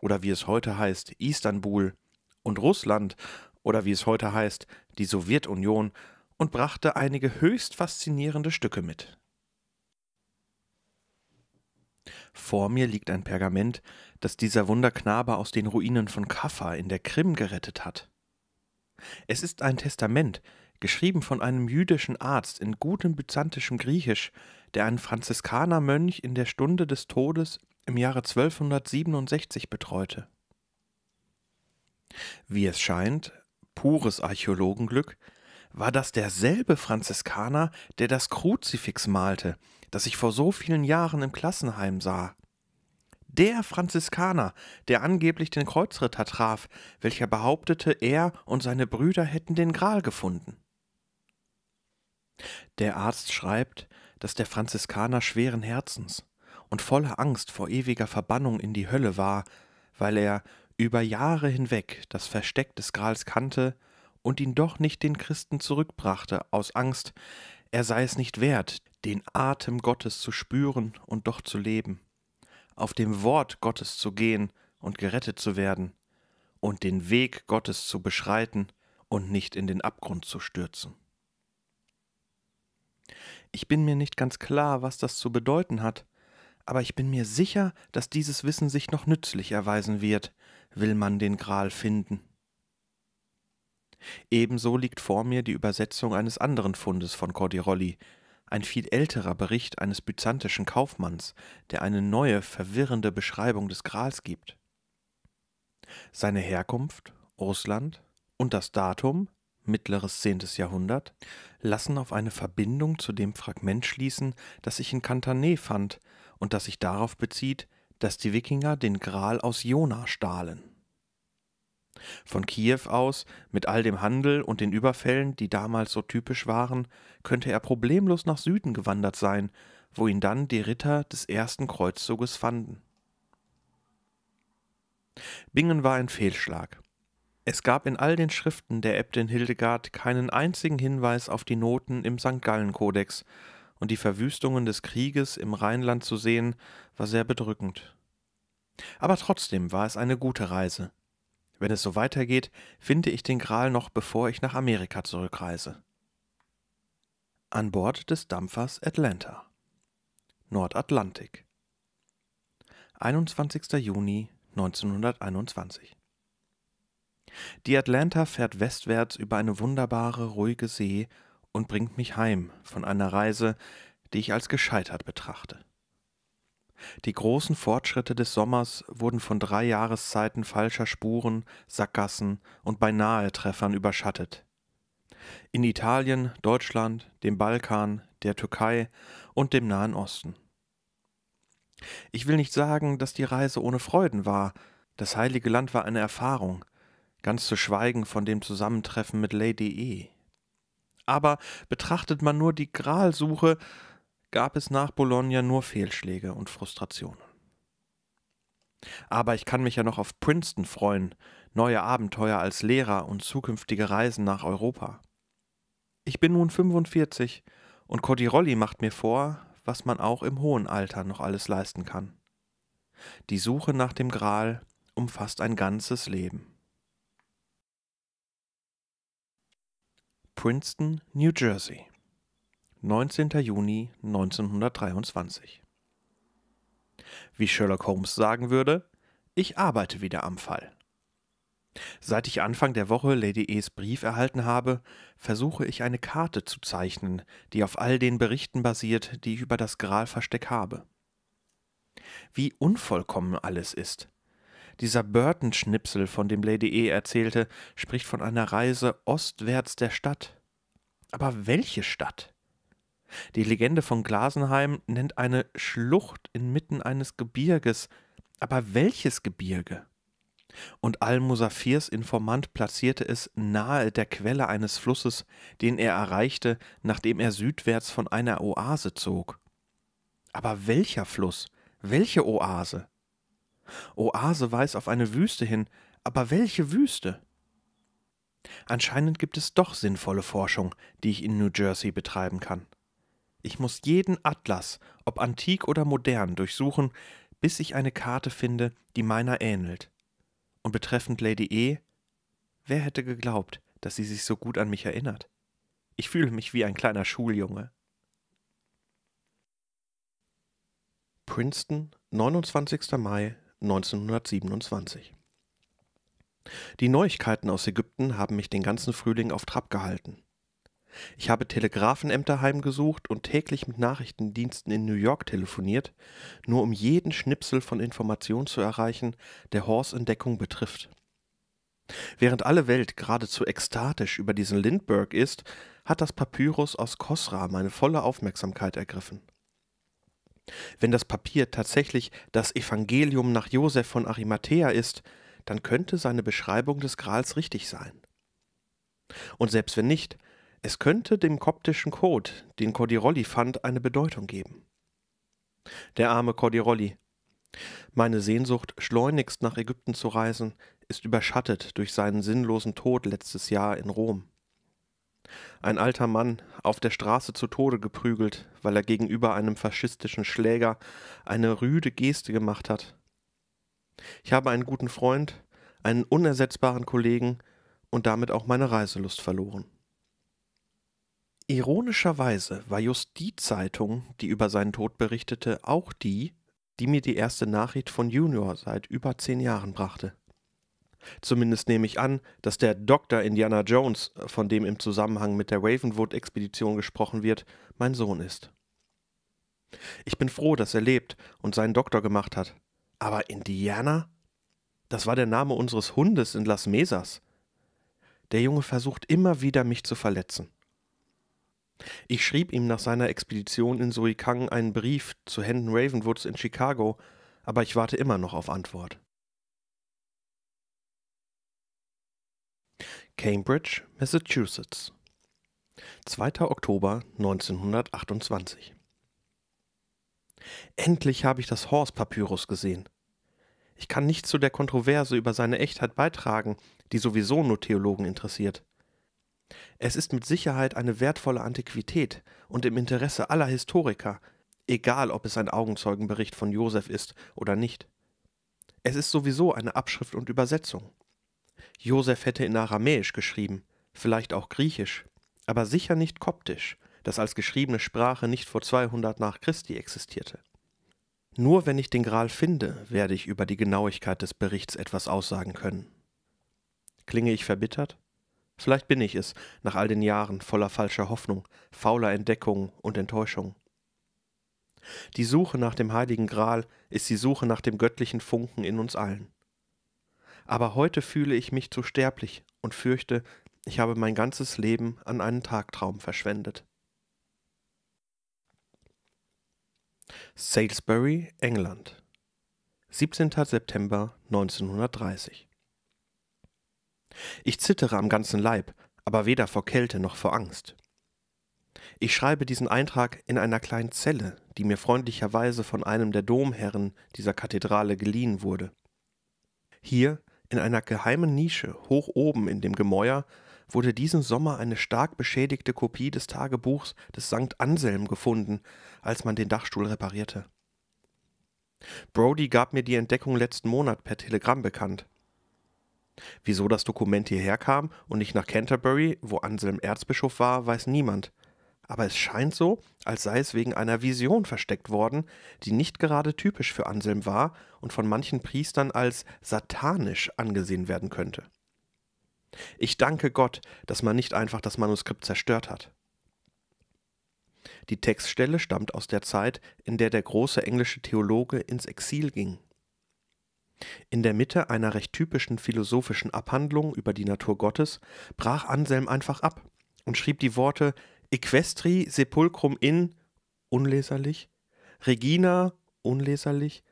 oder wie es heute heißt, Istanbul und Russland oder wie es heute heißt, die Sowjetunion und brachte einige höchst faszinierende Stücke mit. Vor mir liegt ein Pergament, das dieser Wunderknabe aus den Ruinen von Kaffa in der Krim gerettet hat. Es ist ein Testament, geschrieben von einem jüdischen Arzt in gutem byzantischem Griechisch, der einen Franziskanermönch in der Stunde des Todes im Jahre 1267 betreute. Wie es scheint, pures Archäologenglück, war das derselbe Franziskaner, der das Kruzifix malte, das ich vor so vielen Jahren im Klassenheim sah. Der Franziskaner, der angeblich den Kreuzritter traf, welcher behauptete, er und seine Brüder hätten den Gral gefunden. Der Arzt schreibt, dass der Franziskaner schweren Herzens und voller Angst vor ewiger Verbannung in die Hölle war, weil er über Jahre hinweg das Versteck des Grals kannte und ihn doch nicht den Christen zurückbrachte, aus Angst, er sei es nicht wert, den Atem Gottes zu spüren und doch zu leben, auf dem Wort Gottes zu gehen und gerettet zu werden und den Weg Gottes zu beschreiten und nicht in den Abgrund zu stürzen. Ich bin mir nicht ganz klar, was das zu bedeuten hat, aber ich bin mir sicher, dass dieses Wissen sich noch nützlich erweisen wird, will man den Gral finden. Ebenso liegt vor mir die Übersetzung eines anderen Fundes von Cordirolli, ein viel älterer Bericht eines byzantischen Kaufmanns, der eine neue, verwirrende Beschreibung des Grals gibt. Seine Herkunft, Russland, und das Datum, mittleres 10. Jahrhundert, lassen auf eine Verbindung zu dem Fragment schließen, das ich in Cantané fand und das sich darauf bezieht, dass die Wikinger den Gral aus Jona stahlen. Von Kiew aus, mit all dem Handel und den Überfällen, die damals so typisch waren, könnte er problemlos nach Süden gewandert sein, wo ihn dann die Ritter des ersten Kreuzzuges fanden. Bingen war ein Fehlschlag. Es gab in all den Schriften der Äbtin Hildegard keinen einzigen Hinweis auf die Noten im St. Gallen-Kodex, und die Verwüstungen des Krieges im Rheinland zu sehen, war sehr bedrückend. Aber trotzdem war es eine gute Reise, wenn es so weitergeht, finde ich den Gral noch bevor ich nach Amerika zurückreise. An Bord des Dampfers Atlanta. Nordatlantik. 21. Juni 1921. Die Atlanta fährt westwärts über eine wunderbare, ruhige See und bringt mich heim von einer Reise, die ich als gescheitert betrachte. Die großen Fortschritte des Sommers wurden von drei Jahreszeiten falscher Spuren, Sackgassen und Beinahe-Treffern überschattet. In Italien, Deutschland, dem Balkan, der Türkei und dem Nahen Osten. Ich will nicht sagen, dass die Reise ohne Freuden war. Das heilige Land war eine Erfahrung, ganz zu schweigen von dem Zusammentreffen mit Lady E. Aber betrachtet man nur die Gralsuche, gab es nach Bologna nur Fehlschläge und Frustrationen. Aber ich kann mich ja noch auf Princeton freuen, neue Abenteuer als Lehrer und zukünftige Reisen nach Europa. Ich bin nun 45 und Codirolli macht mir vor, was man auch im hohen Alter noch alles leisten kann. Die Suche nach dem Gral umfasst ein ganzes Leben. Princeton, New Jersey 19. Juni 1923. Wie Sherlock Holmes sagen würde, ich arbeite wieder am Fall. Seit ich Anfang der Woche Lady E's Brief erhalten habe, versuche ich eine Karte zu zeichnen, die auf all den Berichten basiert, die ich über das Gralversteck habe. Wie unvollkommen alles ist. Dieser Burton-Schnipsel, von dem Lady E erzählte, spricht von einer Reise ostwärts der Stadt. Aber welche Stadt? Die Legende von Glasenheim nennt eine Schlucht inmitten eines Gebirges. Aber welches Gebirge? Und Al-Musafirs Informant platzierte es nahe der Quelle eines Flusses, den er erreichte, nachdem er südwärts von einer Oase zog. Aber welcher Fluss? Welche Oase? Oase weist auf eine Wüste hin, aber welche Wüste? Anscheinend gibt es doch sinnvolle Forschung, die ich in New Jersey betreiben kann. Ich muss jeden Atlas, ob antik oder modern, durchsuchen, bis ich eine Karte finde, die meiner ähnelt. Und betreffend Lady E, wer hätte geglaubt, dass sie sich so gut an mich erinnert? Ich fühle mich wie ein kleiner Schuljunge. Princeton, 29. Mai 1927. Die Neuigkeiten aus Ägypten haben mich den ganzen Frühling auf Trab gehalten. Ich habe Telegrafenämter heimgesucht und täglich mit Nachrichtendiensten in New York telefoniert, nur um jeden Schnipsel von Information zu erreichen, der Hors Entdeckung betrifft. Während alle Welt geradezu ekstatisch über diesen Lindbergh ist, hat das Papyrus aus Kosra meine volle Aufmerksamkeit ergriffen. Wenn das Papier tatsächlich das Evangelium nach Josef von Arimathea ist, dann könnte seine Beschreibung des Grals richtig sein. Und selbst wenn nicht, es könnte dem koptischen Code, den Cordirolli fand, eine Bedeutung geben. Der arme Cordirolli. Meine Sehnsucht, schleunigst nach Ägypten zu reisen, ist überschattet durch seinen sinnlosen Tod letztes Jahr in Rom. Ein alter Mann, auf der Straße zu Tode geprügelt, weil er gegenüber einem faschistischen Schläger eine rüde Geste gemacht hat. Ich habe einen guten Freund, einen unersetzbaren Kollegen und damit auch meine Reiselust verloren. Ironischerweise war just die Zeitung, die über seinen Tod berichtete, auch die, die mir die erste Nachricht von Junior seit über zehn Jahren brachte. Zumindest nehme ich an, dass der Dr. Indiana Jones, von dem im Zusammenhang mit der Ravenwood-Expedition gesprochen wird, mein Sohn ist. Ich bin froh, dass er lebt und seinen Doktor gemacht hat. Aber Indiana? Das war der Name unseres Hundes in Las Mesas. Der Junge versucht immer wieder, mich zu verletzen. Ich schrieb ihm nach seiner Expedition in Suikang einen Brief zu Händen Ravenwoods in Chicago, aber ich warte immer noch auf Antwort. Cambridge, Massachusetts. 2. Oktober 1928. Endlich habe ich das Horse Papyrus gesehen. Ich kann nicht zu der Kontroverse über seine Echtheit beitragen, die sowieso nur Theologen interessiert. Es ist mit Sicherheit eine wertvolle Antiquität und im Interesse aller Historiker, egal ob es ein Augenzeugenbericht von Josef ist oder nicht. Es ist sowieso eine Abschrift und Übersetzung. Josef hätte in Aramäisch geschrieben, vielleicht auch Griechisch, aber sicher nicht Koptisch, das als geschriebene Sprache nicht vor 200 nach Christi existierte. Nur wenn ich den Gral finde, werde ich über die Genauigkeit des Berichts etwas aussagen können. Klinge ich verbittert? Vielleicht bin ich es, nach all den Jahren voller falscher Hoffnung, fauler Entdeckungen und Enttäuschungen. Die Suche nach dem heiligen Gral ist die Suche nach dem göttlichen Funken in uns allen. Aber heute fühle ich mich zu sterblich und fürchte, ich habe mein ganzes Leben an einen Tagtraum verschwendet. Salisbury, England, 17. September 1930 ich zittere am ganzen Leib, aber weder vor Kälte noch vor Angst. Ich schreibe diesen Eintrag in einer kleinen Zelle, die mir freundlicherweise von einem der Domherren dieser Kathedrale geliehen wurde. Hier, in einer geheimen Nische, hoch oben in dem Gemäuer, wurde diesen Sommer eine stark beschädigte Kopie des Tagebuchs des St. Anselm gefunden, als man den Dachstuhl reparierte. Brody gab mir die Entdeckung letzten Monat per Telegramm bekannt. Wieso das Dokument hierher kam und nicht nach Canterbury, wo Anselm Erzbischof war, weiß niemand. Aber es scheint so, als sei es wegen einer Vision versteckt worden, die nicht gerade typisch für Anselm war und von manchen Priestern als satanisch angesehen werden könnte. Ich danke Gott, dass man nicht einfach das Manuskript zerstört hat. Die Textstelle stammt aus der Zeit, in der der große englische Theologe ins Exil ging. In der Mitte einer recht typischen philosophischen Abhandlung über die Natur Gottes brach Anselm einfach ab und schrieb die Worte Equestri sepulchrum in unleserlich, Regina unleserlich,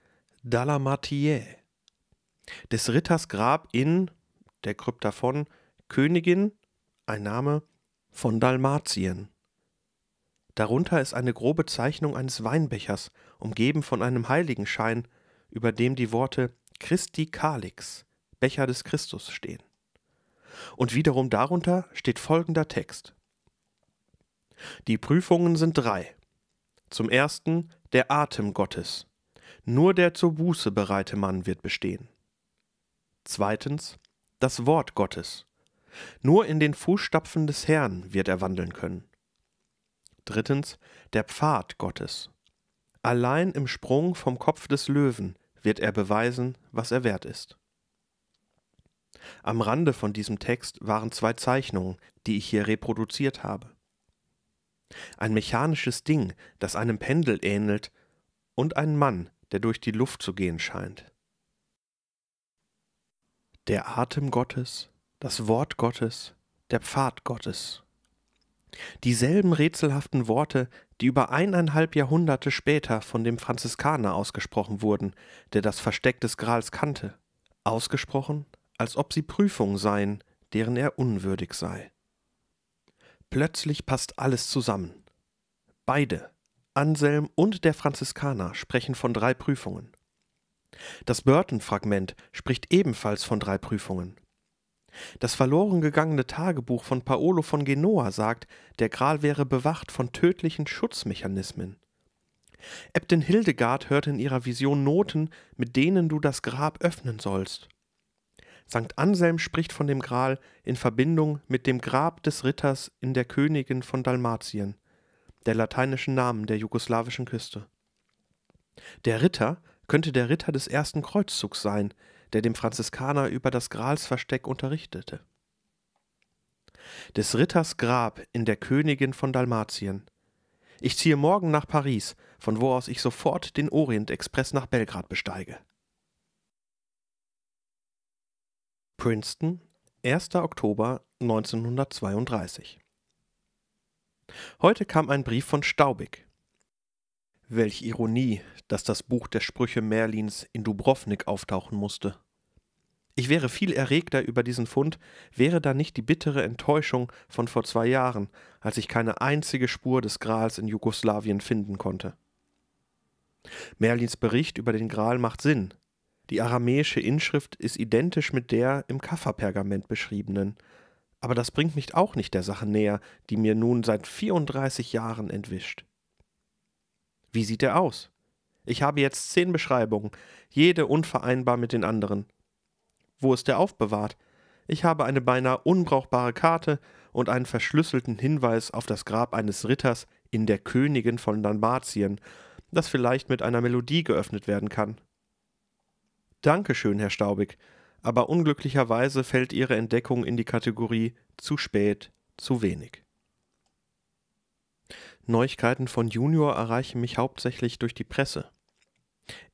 Dalamatiae. Des Ritters Grab in der Krypta von Königin, ein Name von Dalmatien. Darunter ist eine grobe Zeichnung eines Weinbechers, umgeben von einem Heiligenschein, über dem die Worte Christi Kalix, Becher des Christus stehen. Und wiederum darunter steht folgender Text. Die Prüfungen sind drei. Zum ersten der Atem Gottes. Nur der zur Buße bereite Mann wird bestehen. Zweitens das Wort Gottes. Nur in den Fußstapfen des Herrn wird er wandeln können. Drittens der Pfad Gottes. Allein im Sprung vom Kopf des Löwen wird er beweisen, was er wert ist. Am Rande von diesem Text waren zwei Zeichnungen, die ich hier reproduziert habe. Ein mechanisches Ding, das einem Pendel ähnelt, und ein Mann, der durch die Luft zu gehen scheint. Der Atem Gottes, das Wort Gottes, der Pfad Gottes. Dieselben rätselhaften Worte, die über eineinhalb Jahrhunderte später von dem Franziskaner ausgesprochen wurden, der das Versteck des Grals kannte, ausgesprochen, als ob sie Prüfungen seien, deren er unwürdig sei. Plötzlich passt alles zusammen. Beide, Anselm und der Franziskaner, sprechen von drei Prüfungen. Das Burton-Fragment spricht ebenfalls von drei Prüfungen. Das verloren gegangene Tagebuch von Paolo von Genoa sagt, der Gral wäre bewacht von tödlichen Schutzmechanismen. Äbtin Hildegard hörte in ihrer Vision Noten, mit denen du das Grab öffnen sollst. Sankt Anselm spricht von dem Gral in Verbindung mit dem Grab des Ritters in der Königin von Dalmatien, der lateinischen Namen der jugoslawischen Küste. Der Ritter könnte der Ritter des ersten Kreuzzugs sein, der dem Franziskaner über das Gralsversteck unterrichtete. Des Ritters Grab in der Königin von Dalmatien. Ich ziehe morgen nach Paris, von wo aus ich sofort den Orient-Express nach Belgrad besteige. Princeton, 1. Oktober 1932. Heute kam ein Brief von Staubig, Welch Ironie, dass das Buch der Sprüche Merlins in Dubrovnik auftauchen musste. Ich wäre viel erregter über diesen Fund, wäre da nicht die bittere Enttäuschung von vor zwei Jahren, als ich keine einzige Spur des Grals in Jugoslawien finden konnte. Merlins Bericht über den Gral macht Sinn. Die aramäische Inschrift ist identisch mit der im Kafferpergament beschriebenen, aber das bringt mich auch nicht der Sache näher, die mir nun seit 34 Jahren entwischt. Wie sieht er aus? Ich habe jetzt zehn Beschreibungen, jede unvereinbar mit den anderen. Wo ist er aufbewahrt? Ich habe eine beinahe unbrauchbare Karte und einen verschlüsselten Hinweis auf das Grab eines Ritters in der Königin von Dalmatien, das vielleicht mit einer Melodie geöffnet werden kann. Dankeschön, Herr Staubig, aber unglücklicherweise fällt Ihre Entdeckung in die Kategorie zu spät, zu wenig. Neuigkeiten von Junior erreichen mich hauptsächlich durch die Presse.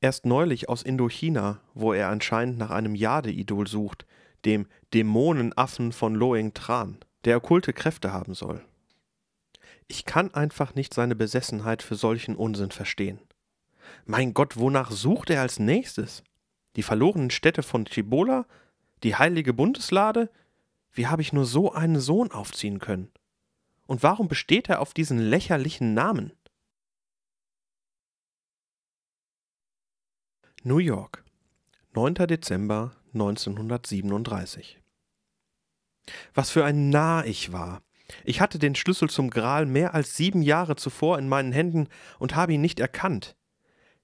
Erst neulich aus Indochina, wo er anscheinend nach einem Jade-Idol sucht, dem Dämonenaffen von Loeng Tran, der okkulte Kräfte haben soll. Ich kann einfach nicht seine Besessenheit für solchen Unsinn verstehen. Mein Gott, wonach sucht er als nächstes? Die verlorenen Städte von Chibola? Die heilige Bundeslade? Wie habe ich nur so einen Sohn aufziehen können? Und warum besteht er auf diesen lächerlichen Namen? New York, 9. Dezember 1937. Was für ein Narr ich war. Ich hatte den Schlüssel zum Gral mehr als sieben Jahre zuvor in meinen Händen und habe ihn nicht erkannt.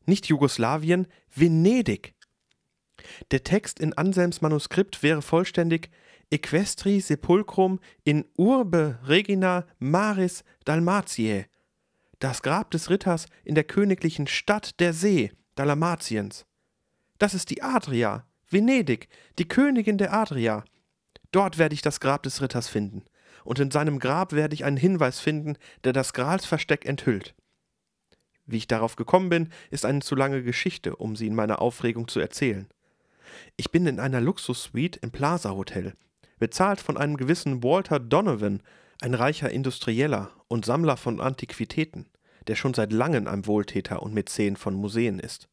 Nicht Jugoslawien, Venedig. Der Text in Anselms Manuskript wäre vollständig, equestri Sepulchrum in urbe regina maris Dalmatiae. Das Grab des Ritters in der königlichen Stadt der See Dalmatiens. Das ist die Adria, Venedig, die Königin der Adria. Dort werde ich das Grab des Ritters finden, und in seinem Grab werde ich einen Hinweis finden, der das Gralsversteck enthüllt. Wie ich darauf gekommen bin, ist eine zu lange Geschichte, um sie in meiner Aufregung zu erzählen. Ich bin in einer Luxussuite im Plaza Hotel, bezahlt von einem gewissen Walter Donovan, ein reicher Industrieller und Sammler von Antiquitäten, der schon seit langem ein Wohltäter und Mäzen von Museen ist.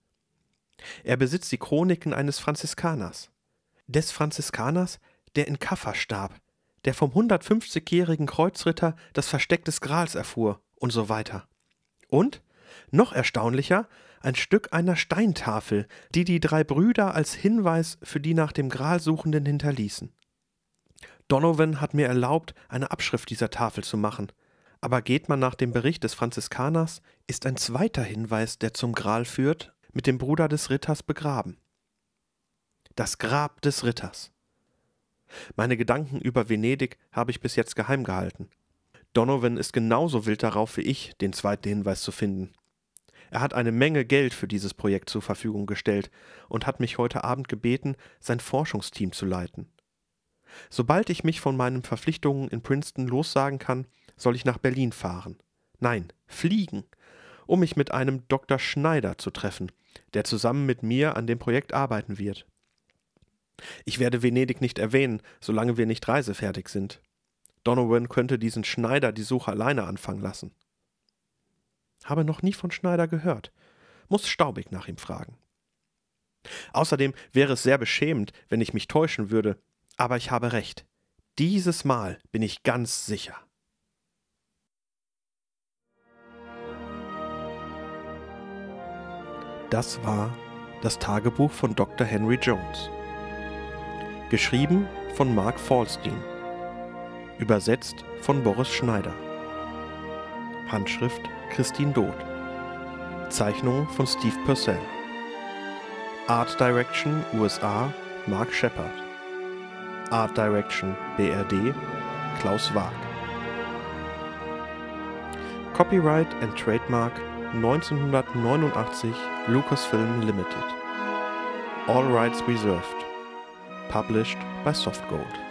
Er besitzt die Chroniken eines Franziskaners. Des Franziskaners, der in Kaffa starb, der vom 150-jährigen Kreuzritter das Versteck des Grals erfuhr und so weiter. Und, noch erstaunlicher, ein Stück einer Steintafel, die die drei Brüder als Hinweis für die nach dem Gral Suchenden hinterließen. Donovan hat mir erlaubt, eine Abschrift dieser Tafel zu machen. Aber geht man nach dem Bericht des Franziskaners, ist ein zweiter Hinweis, der zum Gral führt, mit dem Bruder des Ritters begraben. Das Grab des Ritters. Meine Gedanken über Venedig habe ich bis jetzt geheim gehalten. Donovan ist genauso wild darauf wie ich, den zweiten Hinweis zu finden. Er hat eine Menge Geld für dieses Projekt zur Verfügung gestellt und hat mich heute Abend gebeten, sein Forschungsteam zu leiten. Sobald ich mich von meinen Verpflichtungen in Princeton lossagen kann, soll ich nach Berlin fahren. Nein, fliegen, um mich mit einem Dr. Schneider zu treffen, der zusammen mit mir an dem Projekt arbeiten wird. Ich werde Venedig nicht erwähnen, solange wir nicht reisefertig sind. Donovan könnte diesen Schneider die Suche alleine anfangen lassen. Habe noch nie von Schneider gehört. Muss Staubig nach ihm fragen. Außerdem wäre es sehr beschämend, wenn ich mich täuschen würde, aber ich habe recht. Dieses Mal bin ich ganz sicher. Das war das Tagebuch von Dr. Henry Jones. Geschrieben von Mark Falstein. Übersetzt von Boris Schneider. Handschrift Christine Doth. Zeichnung von Steve Purcell. Art Direction USA Mark Shepard. Art Direction BRD Klaus Waag. Copyright and Trademark 1989 Lucasfilm Limited. All rights reserved. Published by Softgold.